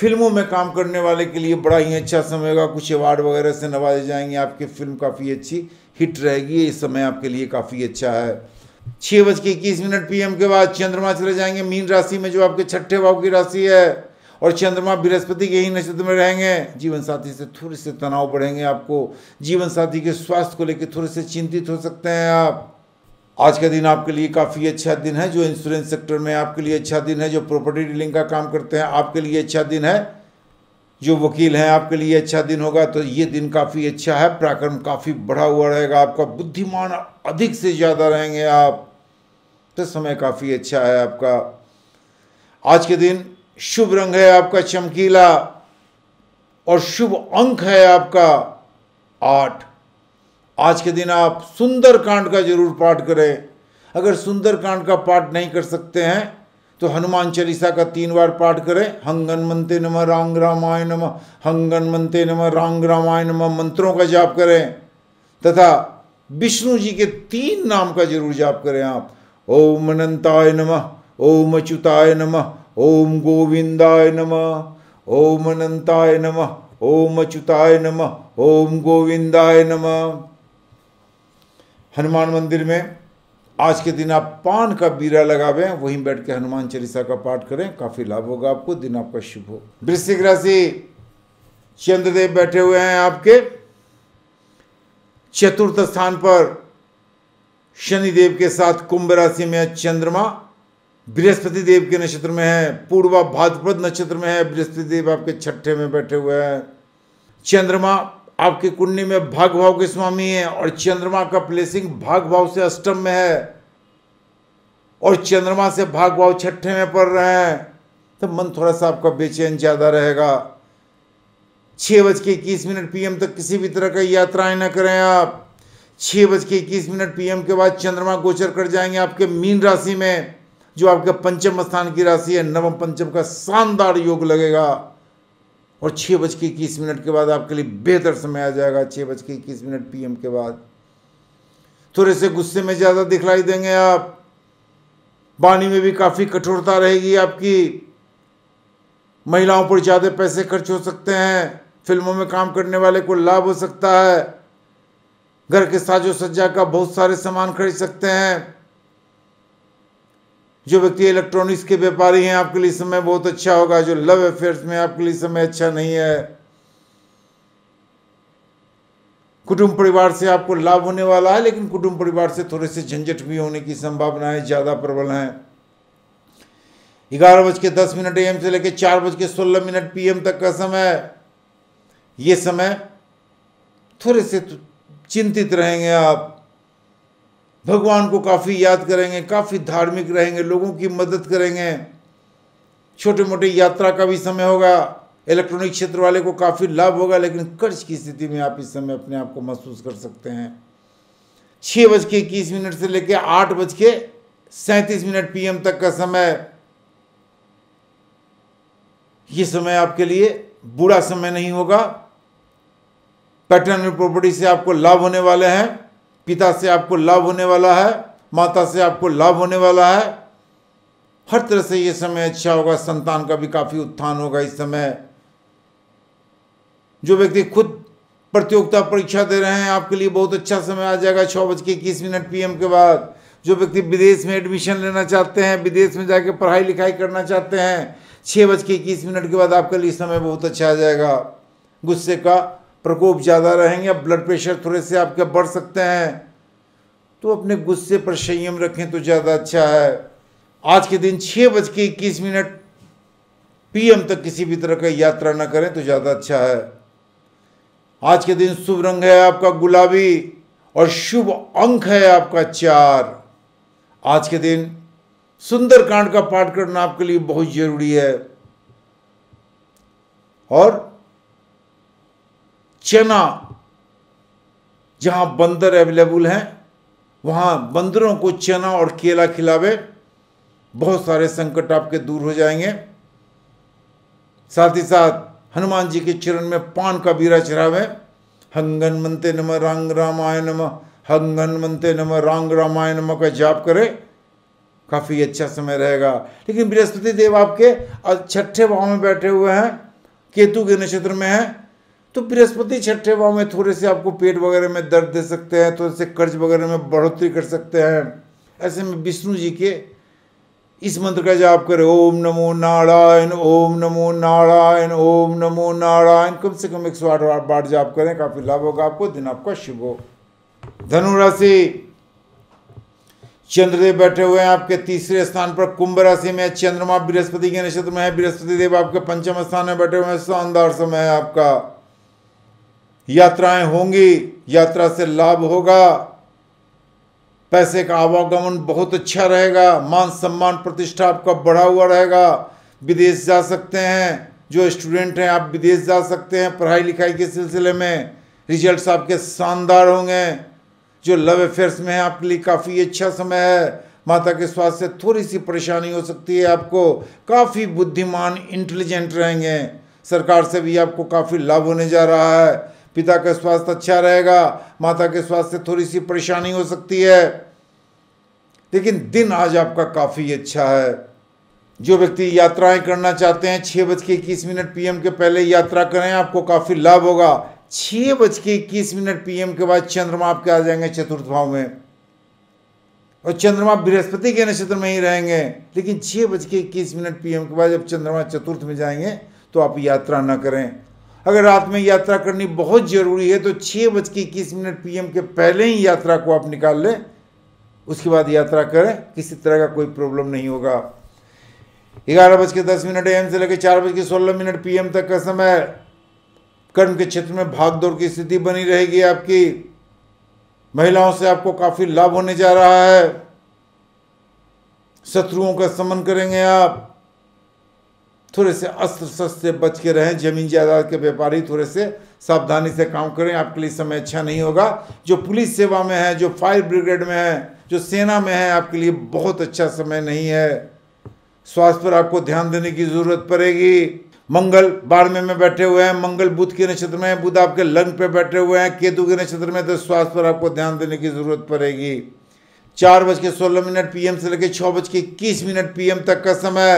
फिल्मों में काम करने वाले के लिए बड़ा ही अच्छा समय होगा कुछ अवार्ड वगैरह से नवाजे जाएंगे आपकी फिल्म काफ़ी अच्छी हिट रहेगी ये समय आपके लिए काफ़ी अच्छा है छः बज के इक्कीस मिनट पीएम के बाद चंद्रमा चले जाएंगे मीन राशि में जो आपके छठे भाव की राशि है और चंद्रमा बृहस्पति के ही नक्षत्र में रहेंगे जीवन साथी से थोड़े से तनाव बढ़ेंगे आपको जीवन साथी के स्वास्थ्य को लेकर थोड़े से चिंतित हो सकते हैं आप आज का दिन आपके लिए काफ़ी अच्छा दिन है जो इंश्योरेंस सेक्टर में आपके लिए अच्छा दिन है जो प्रॉपर्टी डीलिंग का काम करते हैं आपके लिए अच्छा दिन है जो वकील हैं आपके लिए अच्छा दिन होगा तो ये दिन काफ़ी अच्छा है पराक्रम काफ़ी बढ़ा हुआ रहेगा आपका बुद्धिमान अधिक से ज़्यादा रहेंगे आप तो समय काफ़ी अच्छा है आपका आज के दिन शुभ रंग है आपका चमकीला और शुभ अंक है आपका आठ आज के दिन आप सुंदर कांड का जरूर पाठ करें अगर सुंदर कांड का पाठ नहीं कर सकते हैं तो हनुमान चालीसा का तीन बार पाठ करें हंगन मनते नम रांग रामाय नम हंगन मनते नम रांग रामाय नम मंत्रों का जाप करें तथा विष्णु जी के तीन नाम का जरूर जाप करें आप ओम अनंताय नम ओम अच्युताय नम ओम गोविंदाय नम ओम अनंताय नम ओम अच्युताय नम ओम गोविंदाय नम हनुमान मंदिर में आज के दिन आप पान का बीरा लगावे वहीं बैठ के हनुमान चालीसा का पाठ करें काफी लाभ होगा आपको दिन आपका शुभ हो वृश्चिक राशि चंद्रदेव बैठे हुए हैं आपके चतुर्थ स्थान पर शनिदेव के साथ कुंभ राशि में है चंद्रमा बृहस्पति देव के नक्षत्र में है पूर्वा भाद्रपद नक्षत्र में है बृहस्पति देव आपके छठे में बैठे हुए हैं चंद्रमा आपकी कुंडली में भाग भाव के स्वामी है और चंद्रमा का प्लेसिंग भाग भाव से अष्टम में है और चंद्रमा से भाग भाव छठे में पड़ रहे हैं तो मन थोड़ा सा आपका बेचैन ज़्यादा रहेगा छह बज के इक्कीस मिनट पीएम तक किसी भी तरह की यात्राएं ना करें आप छः बज के इक्कीस मिनट पीएम के बाद चंद्रमा गोचर कर जाएंगे आपके मीन राशि में जो आपके पंचम स्थान की राशि है नवम पंचम का शानदार योग लगेगा और छः बज के इक्कीस मिनट के बाद आपके लिए बेहतर समय आ जाएगा छः बज के इक्कीस मिनट पीएम के बाद थोड़े से गुस्से में ज़्यादा दिखलाई देंगे आप वाणी में भी काफ़ी कठोरता रहेगी आपकी महिलाओं पर ज़्यादा पैसे खर्च हो सकते हैं फिल्मों में काम करने वाले को लाभ हो सकता है घर के साजो सज्जा का बहुत सारे सामान खरीद सकते हैं जो व्यक्ति इलेक्ट्रॉनिक्स के व्यापारी हैं आपके लिए समय बहुत अच्छा होगा जो लव अफेयर्स में आपके लिए समय अच्छा नहीं है कुटुंब परिवार से आपको लाभ होने वाला है लेकिन कुटुंब परिवार से थोड़े से झंझट भी होने की संभावनाएं ज़्यादा प्रबल हैं ग्यारह बज के दस मिनट एम से लेकर चार बज के सोलह मिनट पीएम तक का समय ये समय थोड़े से चिंतित रहेंगे आप भगवान को काफ़ी याद करेंगे काफ़ी धार्मिक रहेंगे लोगों की मदद करेंगे छोटे मोटे यात्रा का भी समय होगा इलेक्ट्रॉनिक क्षेत्र वाले को काफ़ी लाभ होगा लेकिन कर्ज की स्थिति में आप इस समय अपने आप को महसूस कर सकते हैं छः बज के इक्कीस मिनट से लेकर आठ बज के सैंतीस मिनट पीएम तक का समय ये समय आपके लिए बुरा समय नहीं होगा पैटर्न प्रॉपर्टी से आपको लाभ होने वाले हैं पिता से आपको लाभ होने वाला है माता से आपको लाभ होने वाला है हर तरह से ये समय अच्छा होगा संतान का भी काफ़ी उत्थान होगा इस समय जो व्यक्ति खुद प्रतियोगिता परीक्षा दे रहे हैं आपके लिए बहुत अच्छा समय आ जाएगा छः बज के इक्कीस मिनट पी के बाद जो व्यक्ति विदेश में एडमिशन लेना चाहते हैं विदेश में जाके पढ़ाई लिखाई करना चाहते हैं छः बज के इक्कीस मिनट के बाद आपके लिए समय बहुत अच्छा आ जाएगा गुस्से का प्रकोप ज़्यादा रहेंगे ब्लड प्रेशर थोड़े से आपके बढ़ सकते हैं तो अपने गुस्से पर संयम रखें तो ज़्यादा अच्छा है आज के दिन छः बज के इक्कीस मिनट पीएम तक किसी भी तरह का यात्रा ना करें तो ज़्यादा अच्छा है आज के दिन शुभ रंग है आपका गुलाबी और शुभ अंक है आपका चार आज के दिन सुंदर कांड का पाठ करना आपके लिए बहुत ज़रूरी है और चना जहां बंदर अवेलेबल हैं वहां बंदरों को चना और केला खिलावे बहुत सारे संकट आपके दूर हो जाएंगे साथ ही साथ हनुमान जी के चरण में पान का बीरा चढ़ावे हंगन मनते नम रंग रामाय नम हंगन मनते नम रंग रामाय नम का जाप करें काफ़ी अच्छा समय रहेगा लेकिन बृहस्पति देव आपके छठे भाव में बैठे हुए हैं केतु के नक्षत्र में हैं तो बृहस्पति छठे भाव में थोड़े से आपको पेट वगैरह में दर्द दे सकते हैं थोड़े से कर्ज वगैरह में बढ़ोतरी कर सकते हैं ऐसे में विष्णु जी के इस मंत्र का जाप करें ओम नमो नारायण ओम नमो नारायण ओम नमो नारायण कम से कम एक सौ आठ बार जाप करें काफ़ी लाभ होगा आपको दिन आपका शुभ हो धनुराशि चंद्रदेव बैठे हुए हैं आपके तीसरे स्थान पर कुंभ राशि में चंद्रमा बृहस्पति के नक्षत्र में है बृहस्पति देव आपके पंचम स्थान में बैठे हुए हैं शानदार समय है आपका यात्राएं होंगी यात्रा से लाभ होगा पैसे का आवागमन बहुत अच्छा रहेगा मान सम्मान प्रतिष्ठा आपका बढ़ा हुआ रहेगा विदेश जा सकते हैं जो स्टूडेंट हैं आप विदेश जा सकते हैं पढ़ाई लिखाई के सिलसिले में रिजल्ट्स आपके शानदार होंगे जो लव अफेयर्स में है आपके लिए काफ़ी अच्छा समय है माता के स्वास्थ्य से थोड़ी सी परेशानी हो सकती है आपको काफ़ी बुद्धिमान इंटेलिजेंट रहेंगे सरकार से भी आपको काफ़ी लाभ होने जा रहा है पिता का स्वास्थ्य अच्छा रहेगा माता के स्वास्थ्य थोड़ी सी परेशानी हो सकती है लेकिन दिन आज आपका काफ़ी अच्छा है जो व्यक्ति यात्राएं करना चाहते हैं छः बज के इक्कीस मिनट पीएम के पहले यात्रा करें आपको काफ़ी लाभ होगा छः बज के इक्कीस मिनट पीएम के बाद चंद्रमा आपके आ जाएंगे चतुर्थ भाव में और चंद्रमा बृहस्पति के नक्षत्र में ही रहेंगे लेकिन छः बज के इक्कीस मिनट पीएम के बाद जब चंद्रमा चतुर्थ में जाएंगे तो आप यात्रा ना करें अगर रात में यात्रा करनी बहुत ज़रूरी है तो छः बज के इक्कीस मिनट पीएम के पहले ही यात्रा को आप निकाल लें उसके बाद यात्रा करें किसी तरह का कोई प्रॉब्लम नहीं होगा ग्यारह बज के दस मिनट एम से लेकर चार बज के सोलह मिनट पीएम तक का समय कर्म के क्षेत्र में भागदौड़ की स्थिति बनी रहेगी आपकी महिलाओं से आपको काफ़ी लाभ होने जा रहा है शत्रुओं का समन करेंगे आप थोड़े से अस्त्र शस्त्र से बच के रहें जमीन जायदाद के व्यापारी थोड़े से सावधानी से काम करें आपके लिए समय अच्छा नहीं होगा जो पुलिस सेवा में है जो फायर ब्रिगेड में है जो सेना में है आपके लिए बहुत अच्छा समय नहीं है स्वास्थ्य पर आपको ध्यान देने की ज़रूरत पड़ेगी मंगल बारहवें में बैठे हुए हैं मंगल बुध के नक्षत्र में बुध आपके लंग पे बैठे हुए हैं केतु के नक्षत्र में तो स्वास्थ्य पर आपको ध्यान देने की ज़रूरत पड़ेगी चार बज के सोलह मिनट पीएम से लेकर छः बज के इक्कीस मिनट पीएम तक का समय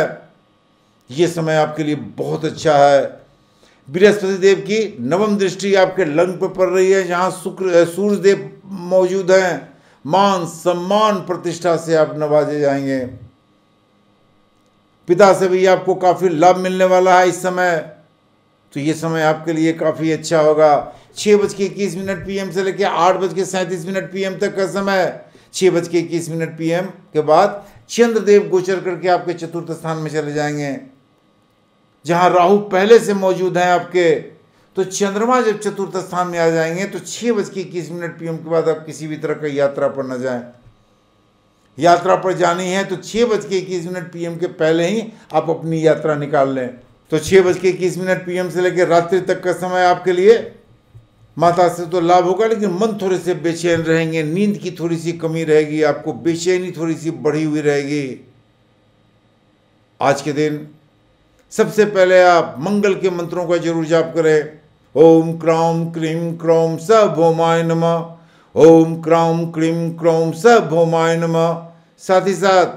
ये समय आपके लिए बहुत अच्छा है बृहस्पति देव की नवम दृष्टि आपके लंग पर पड़ रही है जहाँ शुक्र सूर्य देव मौजूद हैं मान सम्मान प्रतिष्ठा से आप नवाजे जाएंगे पिता से भी आपको काफ़ी लाभ मिलने वाला है इस समय तो ये समय आपके लिए काफ़ी अच्छा होगा छः बज के इक्कीस मिनट पीएम से लेकर आठ बज के सैंतीस मिनट पीएम तक का समय छः बज के इक्कीस मिनट पीएम के बाद चंद्रदेव गोचर करके आपके चतुर्थ स्थान में चले जाएंगे जहां राहु पहले से मौजूद हैं आपके तो चंद्रमा जब चतुर्थ स्थान में आ जाएंगे तो छह बज के इक्कीस मिनट पीएम के बाद आप किसी भी तरह की यात्रा पर न जाएं यात्रा पर जानी है तो छह बज के इक्कीस मिनट पीएम के पहले ही आप अपनी यात्रा निकाल लें तो छह बज के इक्कीस मिनट पीएम से लेकर रात्रि तक का समय आपके लिए माता से तो लाभ होगा लेकिन मन थोड़े से बेचैन रहेंगे नींद की थोड़ी सी कमी रहेगी आपको बेचैनी थोड़ी सी बढ़ी हुई रहेगी आज के दिन सबसे पहले आप मंगल के मंत्रों का जरूर जाप करें ओम क्राम क्रीम क्रोम स भोमाय नम ओम क्राम क्रीम क्रोम स भोमाय नम साथ ही साथ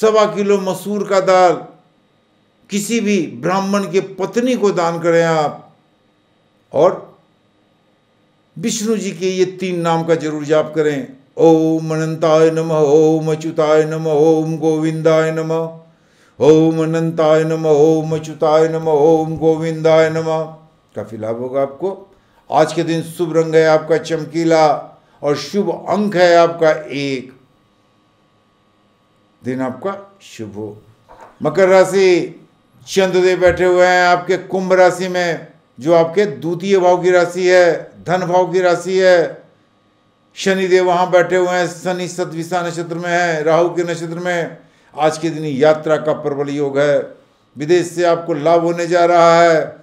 सवा किलो मसूर का दाल किसी भी ब्राह्मण के पत्नी को दान करें आप और विष्णु जी के ये तीन नाम का जरूर जाप करें ओम अनंताय नमः ओम अच्युताय नमः ओम गोविंदाय नमः ओम अनंताय नम ओम अच्युताय नम ओम गोविंदाय नम काफ़ी लाभ होगा आपको आज के दिन शुभ रंग है आपका चमकीला और शुभ अंक है आपका एक दिन आपका शुभ हो मकर राशि चंद्रदेव बैठे हुए हैं आपके कुंभ राशि में जो आपके द्वितीय भाव की राशि है धन भाव की राशि है शनिदेव वहां बैठे हुए हैं शनि सतविशा नक्षत्र में है राहु के नक्षत्र में आज के दिन यात्रा का प्रबल योग है विदेश से आपको लाभ होने जा रहा है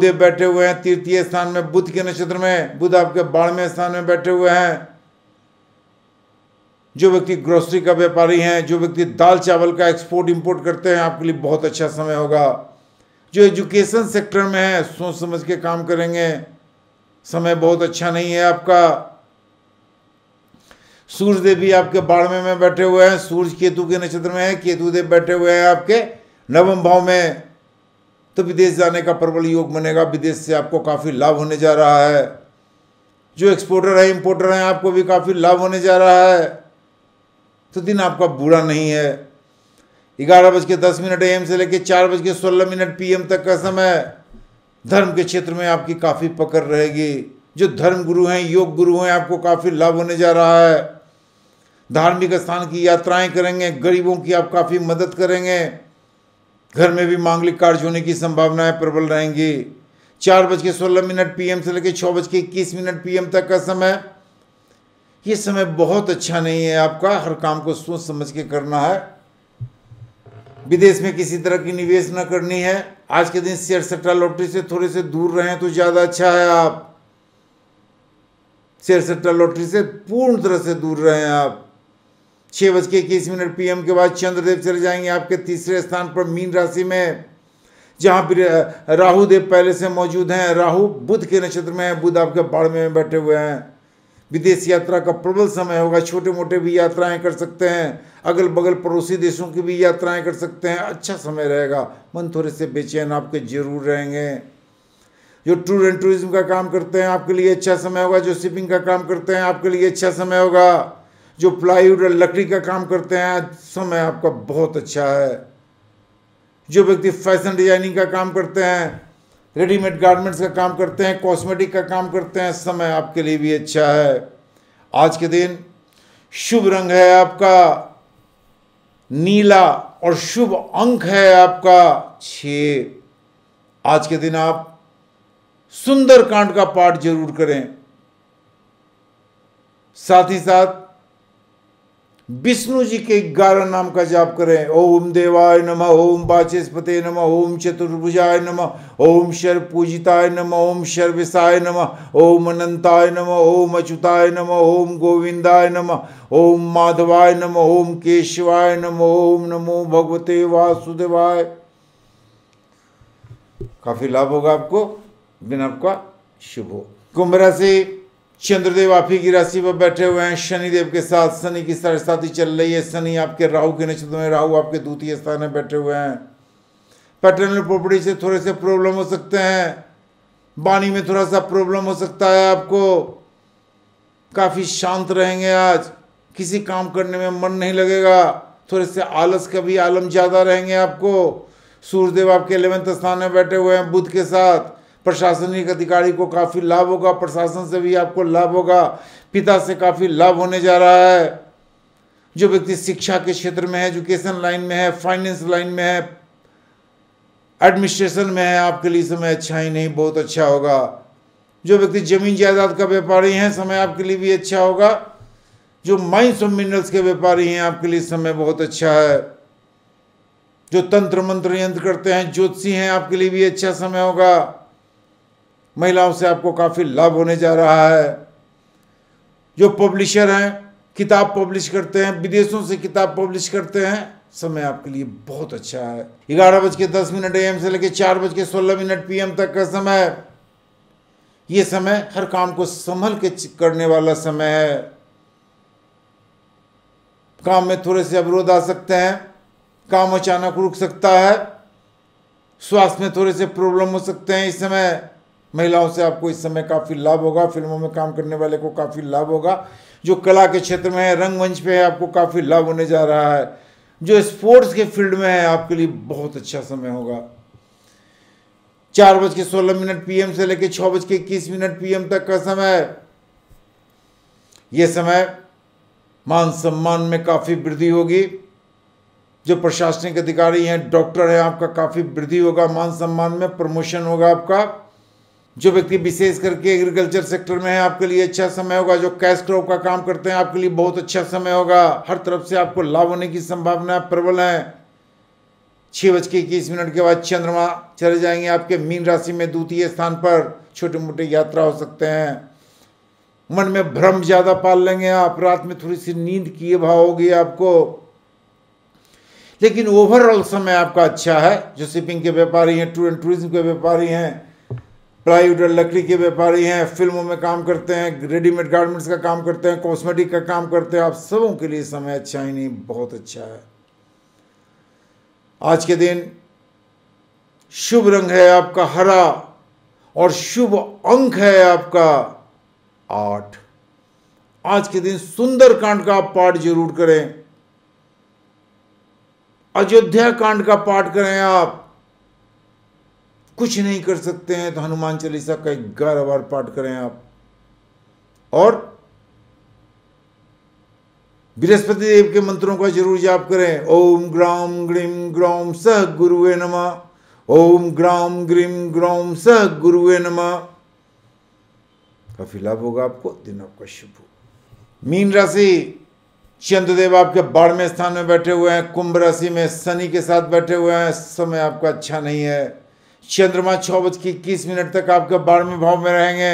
देव बैठे हुए हैं तृतीय स्थान में बुद्ध के नक्षत्र में बुद्ध आपके बारहवें स्थान में बैठे हुए हैं जो व्यक्ति ग्रोसरी का व्यापारी हैं जो व्यक्ति दाल चावल का एक्सपोर्ट इंपोर्ट करते हैं आपके लिए बहुत अच्छा समय होगा जो एजुकेशन सेक्टर में है सोच समझ के काम करेंगे समय बहुत अच्छा नहीं है आपका सूर्य देव भी आपके बाड़मे में बैठे हुए हैं सूर्य केतु के नक्षत्र में है केतु देव बैठे हुए हैं आपके नवम भाव में तो विदेश जाने का प्रबल योग बनेगा विदेश से आपको काफ़ी लाभ होने जा रहा है जो एक्सपोर्टर है इम्पोर्टर हैं आपको भी काफ़ी लाभ होने जा रहा है तो दिन आपका बुरा नहीं है ग्यारह बज के दस मिनट एम से लेकर चार बज के सोलह मिनट पीएम तक का समय धर्म के क्षेत्र में आपकी काफ़ी पकड़ रहेगी जो धर्म गुरु हैं योग गुरु हैं आपको काफ़ी लाभ होने जा रहा है धार्मिक स्थान की यात्राएं करेंगे गरीबों की आप काफ़ी मदद करेंगे घर में भी मांगलिक कार्य होने की संभावनाएं प्रबल रहेंगी चार बज के सोलह मिनट पीएम से लेकर छः बज के इक्कीस मिनट पीएम तक का समय ये समय बहुत अच्छा नहीं है आपका हर काम को सोच समझ के करना है विदेश में किसी तरह की निवेश न करनी है आज के दिन शेयर सट्टा लॉटरी से थोड़े से दूर रहें तो ज़्यादा अच्छा है आप शेयर सट्टा लॉटरी से पूर्ण तरह से दूर रहें आप छः बज के इक्कीस मिनट पी के बाद चंद्रदेव चले जाएंगे आपके तीसरे स्थान पर मीन राशि में जहाँ पर राहु देव पहले से मौजूद हैं राहु बुध के नक्षत्र में है बुध आपके बाड़ में बैठे हुए हैं विदेश यात्रा का प्रबल समय होगा छोटे मोटे भी यात्राएं कर सकते हैं अगल बगल पड़ोसी देशों की भी यात्राएं कर सकते हैं अच्छा समय रहेगा मन थोड़े से बेचैन आपके जरूर रहेंगे जो टूर एंड टूरिज्म का काम करते हैं आपके लिए अच्छा समय होगा जो शिपिंग का काम करते हैं आपके लिए अच्छा समय होगा जो प्लाईवुड और लकड़ी का काम करते हैं समय आपका बहुत अच्छा है जो व्यक्ति फैशन डिजाइनिंग का काम करते हैं रेडीमेड गारमेंट्स का काम करते हैं कॉस्मेटिक का काम करते हैं समय आपके लिए भी अच्छा है आज के दिन शुभ रंग है आपका नीला और शुभ अंक है आपका छ आज के दिन आप सुंदर कांड का पाठ जरूर करें साथ ही साथ विष्णु जी के ग्यारह नाम का जाप करें ओम देवाय नम ओम वाचस्पते नम ओम चतुर्भुजाय नम ओम शर्व पूजिताय नम ओम शर्विसाय नम ओम अनंताय नम ओम अच्युताय नम ओम गोविंदाय नम ओम माधवाय नम ओम केशवाय नम ओम नमो भगवते वासुदेवाय काफी लाभ होगा आपको दिन आपका शुभ हो कुंभ राशि चंद्रदेव आप ही की राशि पर बैठे हुए हैं शनिदेव के साथ शनि की सरसाती चल रही है शनि आपके राहु के नक्षत्र में राहु आपके द्वितीय स्थान में बैठे हुए हैं पैटर्नल प्रॉपर्टी से थोड़े से प्रॉब्लम हो सकते हैं वाणी में थोड़ा सा प्रॉब्लम हो सकता है आपको काफ़ी शांत रहेंगे आज किसी काम करने में मन नहीं लगेगा थोड़े से आलस का भी आलम ज़्यादा रहेंगे आपको सूर्यदेव आपके इलेवेंथ स्थान में बैठे हुए हैं बुद्ध के साथ प्रशासनिक अधिकारी को काफ़ी लाभ होगा प्रशासन से भी आपको लाभ होगा पिता से काफ़ी लाभ होने जा रहा है जो व्यक्ति शिक्षा के क्षेत्र में है एजुकेशन लाइन में है फाइनेंस लाइन में है एडमिनिस्ट्रेशन में है आपके लिए समय अच्छा ही नहीं बहुत अच्छा होगा जो व्यक्ति जमीन जायदाद का व्यापारी है समय आपके लिए भी अच्छा होगा जो माइंस और मिनरल्स के व्यापारी हैं आपके लिए समय बहुत अच्छा है जो तंत्र मंत्र यंत्र करते हैं ज्योतिषी हैं आपके लिए भी अच्छा समय होगा महिलाओं से आपको काफ़ी लाभ होने जा रहा है जो पब्लिशर हैं किताब पब्लिश करते हैं विदेशों से किताब पब्लिश करते हैं समय आपके लिए बहुत अच्छा है ग्यारह बज के दस मिनट एम से लेकर चार बज के सोलह मिनट पीएम तक का समय ये समय हर काम को संभल के करने वाला समय है काम में थोड़े से अवरोध आ सकते हैं काम अचानक रुक सकता है स्वास्थ्य में थोड़े से प्रॉब्लम हो सकते हैं इस समय महिलाओं से आपको इस समय काफ़ी लाभ होगा फिल्मों में काम करने वाले को काफ़ी लाभ होगा जो कला के क्षेत्र में है रंगमंच पे है आपको काफ़ी लाभ होने जा रहा है जो स्पोर्ट्स के फील्ड में है आपके लिए बहुत अच्छा समय होगा चार बज के सोलह मिनट पीएम से लेकर छः बज के इक्कीस मिनट पीएम तक का समय यह समय मान सम्मान में काफ़ी वृद्धि होगी जो प्रशासनिक अधिकारी हैं डॉक्टर हैं आपका काफ़ी वृद्धि होगा मान सम्मान में प्रमोशन होगा आपका जो व्यक्ति विशेष करके एग्रीकल्चर सेक्टर में है आपके लिए अच्छा समय होगा जो कैश क्रॉप का काम करते हैं आपके लिए बहुत अच्छा समय होगा हर तरफ से आपको लाभ होने की संभावना प्रबल है छः बज के इक्कीस मिनट के बाद चंद्रमा चले जाएंगे आपके मीन राशि में द्वितीय स्थान पर छोटे मोटे यात्रा हो सकते हैं मन में भ्रम ज़्यादा पाल लेंगे आप रात में थोड़ी सी नींद की भाव होगी आपको लेकिन ओवरऑल समय आपका अच्छा है जो शिपिंग के व्यापारी हैं टूर एंड टूरिज्म के व्यापारी हैं प्लाईवुड और लकड़ी के व्यापारी हैं फिल्मों में काम करते हैं रेडीमेड गारमेंट्स का काम करते हैं कॉस्मेटिक का काम करते हैं आप सबों के लिए समय अच्छा ही नहीं बहुत अच्छा है आज के दिन शुभ रंग है आपका हरा और शुभ अंक है आपका आठ आज के दिन सुंदर कांड का आप पाठ जरूर करें अयोध्या कांड का पाठ करें आप कुछ नहीं कर सकते हैं तो हनुमान चालीसा का ग्यारह बार पाठ करें आप और बृहस्पति देव के मंत्रों का जरूर जाप करें ओम ग्राम ग्रीम ग्राम सह गुरुवे नमा ओम ग्राम ग्रीम ग्राम सह गुरुवे नमा काफी लाभ होगा आपको दिन आपका शुभ हो मीन राशि चंद्रदेव आपके बारहवें स्थान में बैठे हुए हैं कुंभ राशि में शनि के साथ बैठे हुए हैं समय आपका अच्छा नहीं है चंद्रमा छः बज के इक्कीस मिनट तक आपके बारहवें भाव में रहेंगे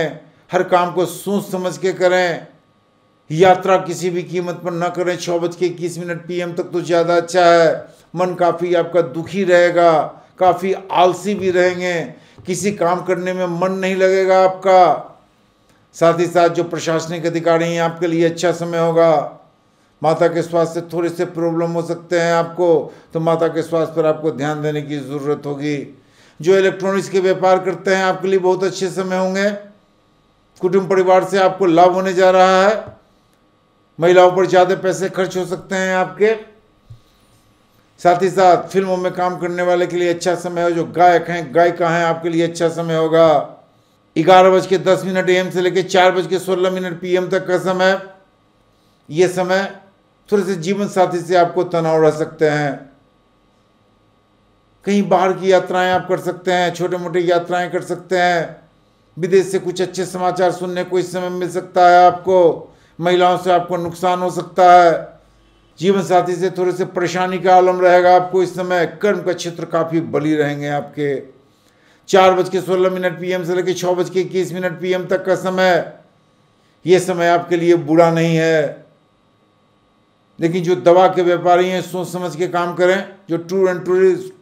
हर काम को सोच समझ के करें यात्रा किसी भी कीमत पर ना करें छः बज के इक्कीस मिनट पी तक तो ज़्यादा अच्छा है मन काफ़ी आपका दुखी रहेगा काफ़ी आलसी भी रहेंगे किसी काम करने में मन नहीं लगेगा आपका साथ ही साथ जो प्रशासनिक अधिकारी हैं आपके लिए अच्छा समय होगा माता के स्वास्थ्य थोड़े से प्रॉब्लम हो सकते हैं आपको तो माता के स्वास्थ्य पर आपको ध्यान देने की ज़रूरत होगी जो इलेक्ट्रॉनिक्स के व्यापार करते हैं आपके लिए बहुत अच्छे समय होंगे कुटुंब परिवार से आपको लाभ होने जा रहा है महिलाओं पर ज़्यादा पैसे खर्च हो सकते हैं आपके साथ ही साथ फिल्मों में काम करने वाले के लिए अच्छा समय हो जो गायक हैं गायिका हैं आपके लिए अच्छा समय होगा ग्यारह बज के दस मिनट एम से लेकर चार बज के सोलह मिनट पी तक का समय ये समय थोड़े से जीवन साथी से आपको तनाव रह सकते हैं कहीं बाहर की यात्राएं आप कर सकते हैं छोटे मोटे यात्राएं कर सकते हैं विदेश से कुछ अच्छे समाचार सुनने को इस समय मिल सकता है आपको महिलाओं से आपको नुकसान हो सकता है जीवन साथी से थोड़े से परेशानी का आलम रहेगा आपको इस समय कर्म का क्षेत्र काफ़ी बली रहेंगे आपके चार बज के सोलह मिनट पीएम से लेकर छः बज के इक्कीस मिनट पीएम तक का समय ये समय आपके लिए बुरा नहीं है लेकिन जो दवा के व्यापारी हैं सोच समझ के काम करें जो टूर एंड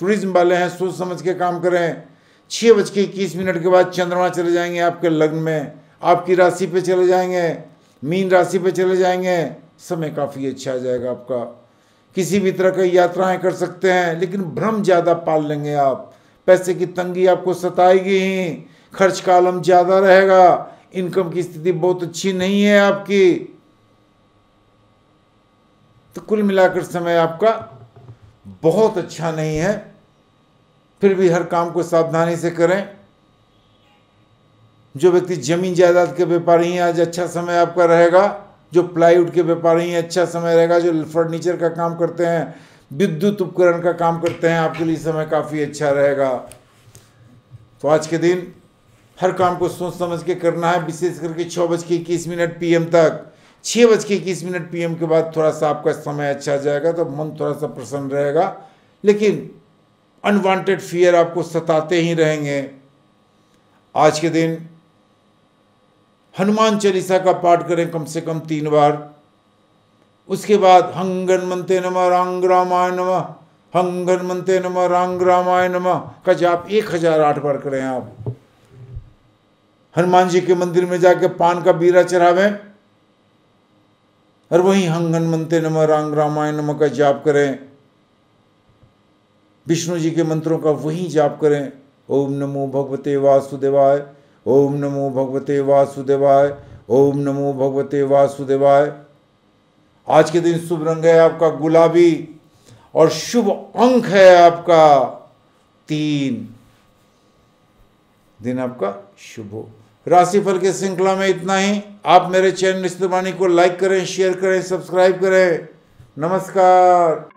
टूरिज्म वाले हैं सोच समझ के काम करें छः बज के इक्कीस मिनट के बाद चंद्रमा चले जाएंगे आपके लग्न में आपकी राशि पे चले जाएंगे मीन राशि पे चले जाएंगे समय काफ़ी अच्छा आ जाएगा आपका किसी भी तरह की यात्राएं कर सकते हैं लेकिन भ्रम ज़्यादा पाल लेंगे आप पैसे की तंगी आपको सताएगी ही खर्च का आलम ज़्यादा रहेगा इनकम की स्थिति बहुत अच्छी नहीं है आपकी तो कुल मिलाकर समय आपका बहुत अच्छा नहीं है फिर भी हर काम को सावधानी से करें जो व्यक्ति जमीन जायदाद के व्यापारी हैं आज अच्छा समय आपका रहेगा जो प्लाईवुड के व्यापारी हैं अच्छा समय रहेगा जो फर्नीचर का काम करते हैं विद्युत उपकरण का काम करते हैं आपके लिए समय काफ़ी अच्छा रहेगा तो आज के दिन हर काम को सोच समझ के करना है विशेष करके छः बज के इक्कीस मिनट पी तक छः बज के इक्कीस मिनट पीएम के बाद थोड़ा सा आपका समय अच्छा जाएगा तो मन थोड़ा सा प्रसन्न रहेगा लेकिन अनवांटेड फियर आपको सताते ही रहेंगे आज के दिन हनुमान चालीसा का पाठ करें कम से कम तीन बार उसके बाद हंगन मनते नम रंग रामाय नम हंगन मनते नम रंग रामाय नम का जाप एक हजार आठ बार करें आप हनुमान जी के मंदिर में जाके पान का बीरा चढ़ावें और वहीं हंगन मंत्र नम रांग रामायण नम का जाप करें विष्णु जी के मंत्रों का वहीं जाप करें ओम नमो भगवते वासुदेवाय ओम नमो भगवते वासुदेवाय ओम नमो भगवते वासुदेवाय आज के दिन शुभ रंग है आपका गुलाबी और शुभ अंक है आपका तीन दिन आपका शुभ हो राशिफल के श्रृंखला में इतना ही आप मेरे चैनल निश्चित को लाइक करें शेयर करें सब्सक्राइब करें नमस्कार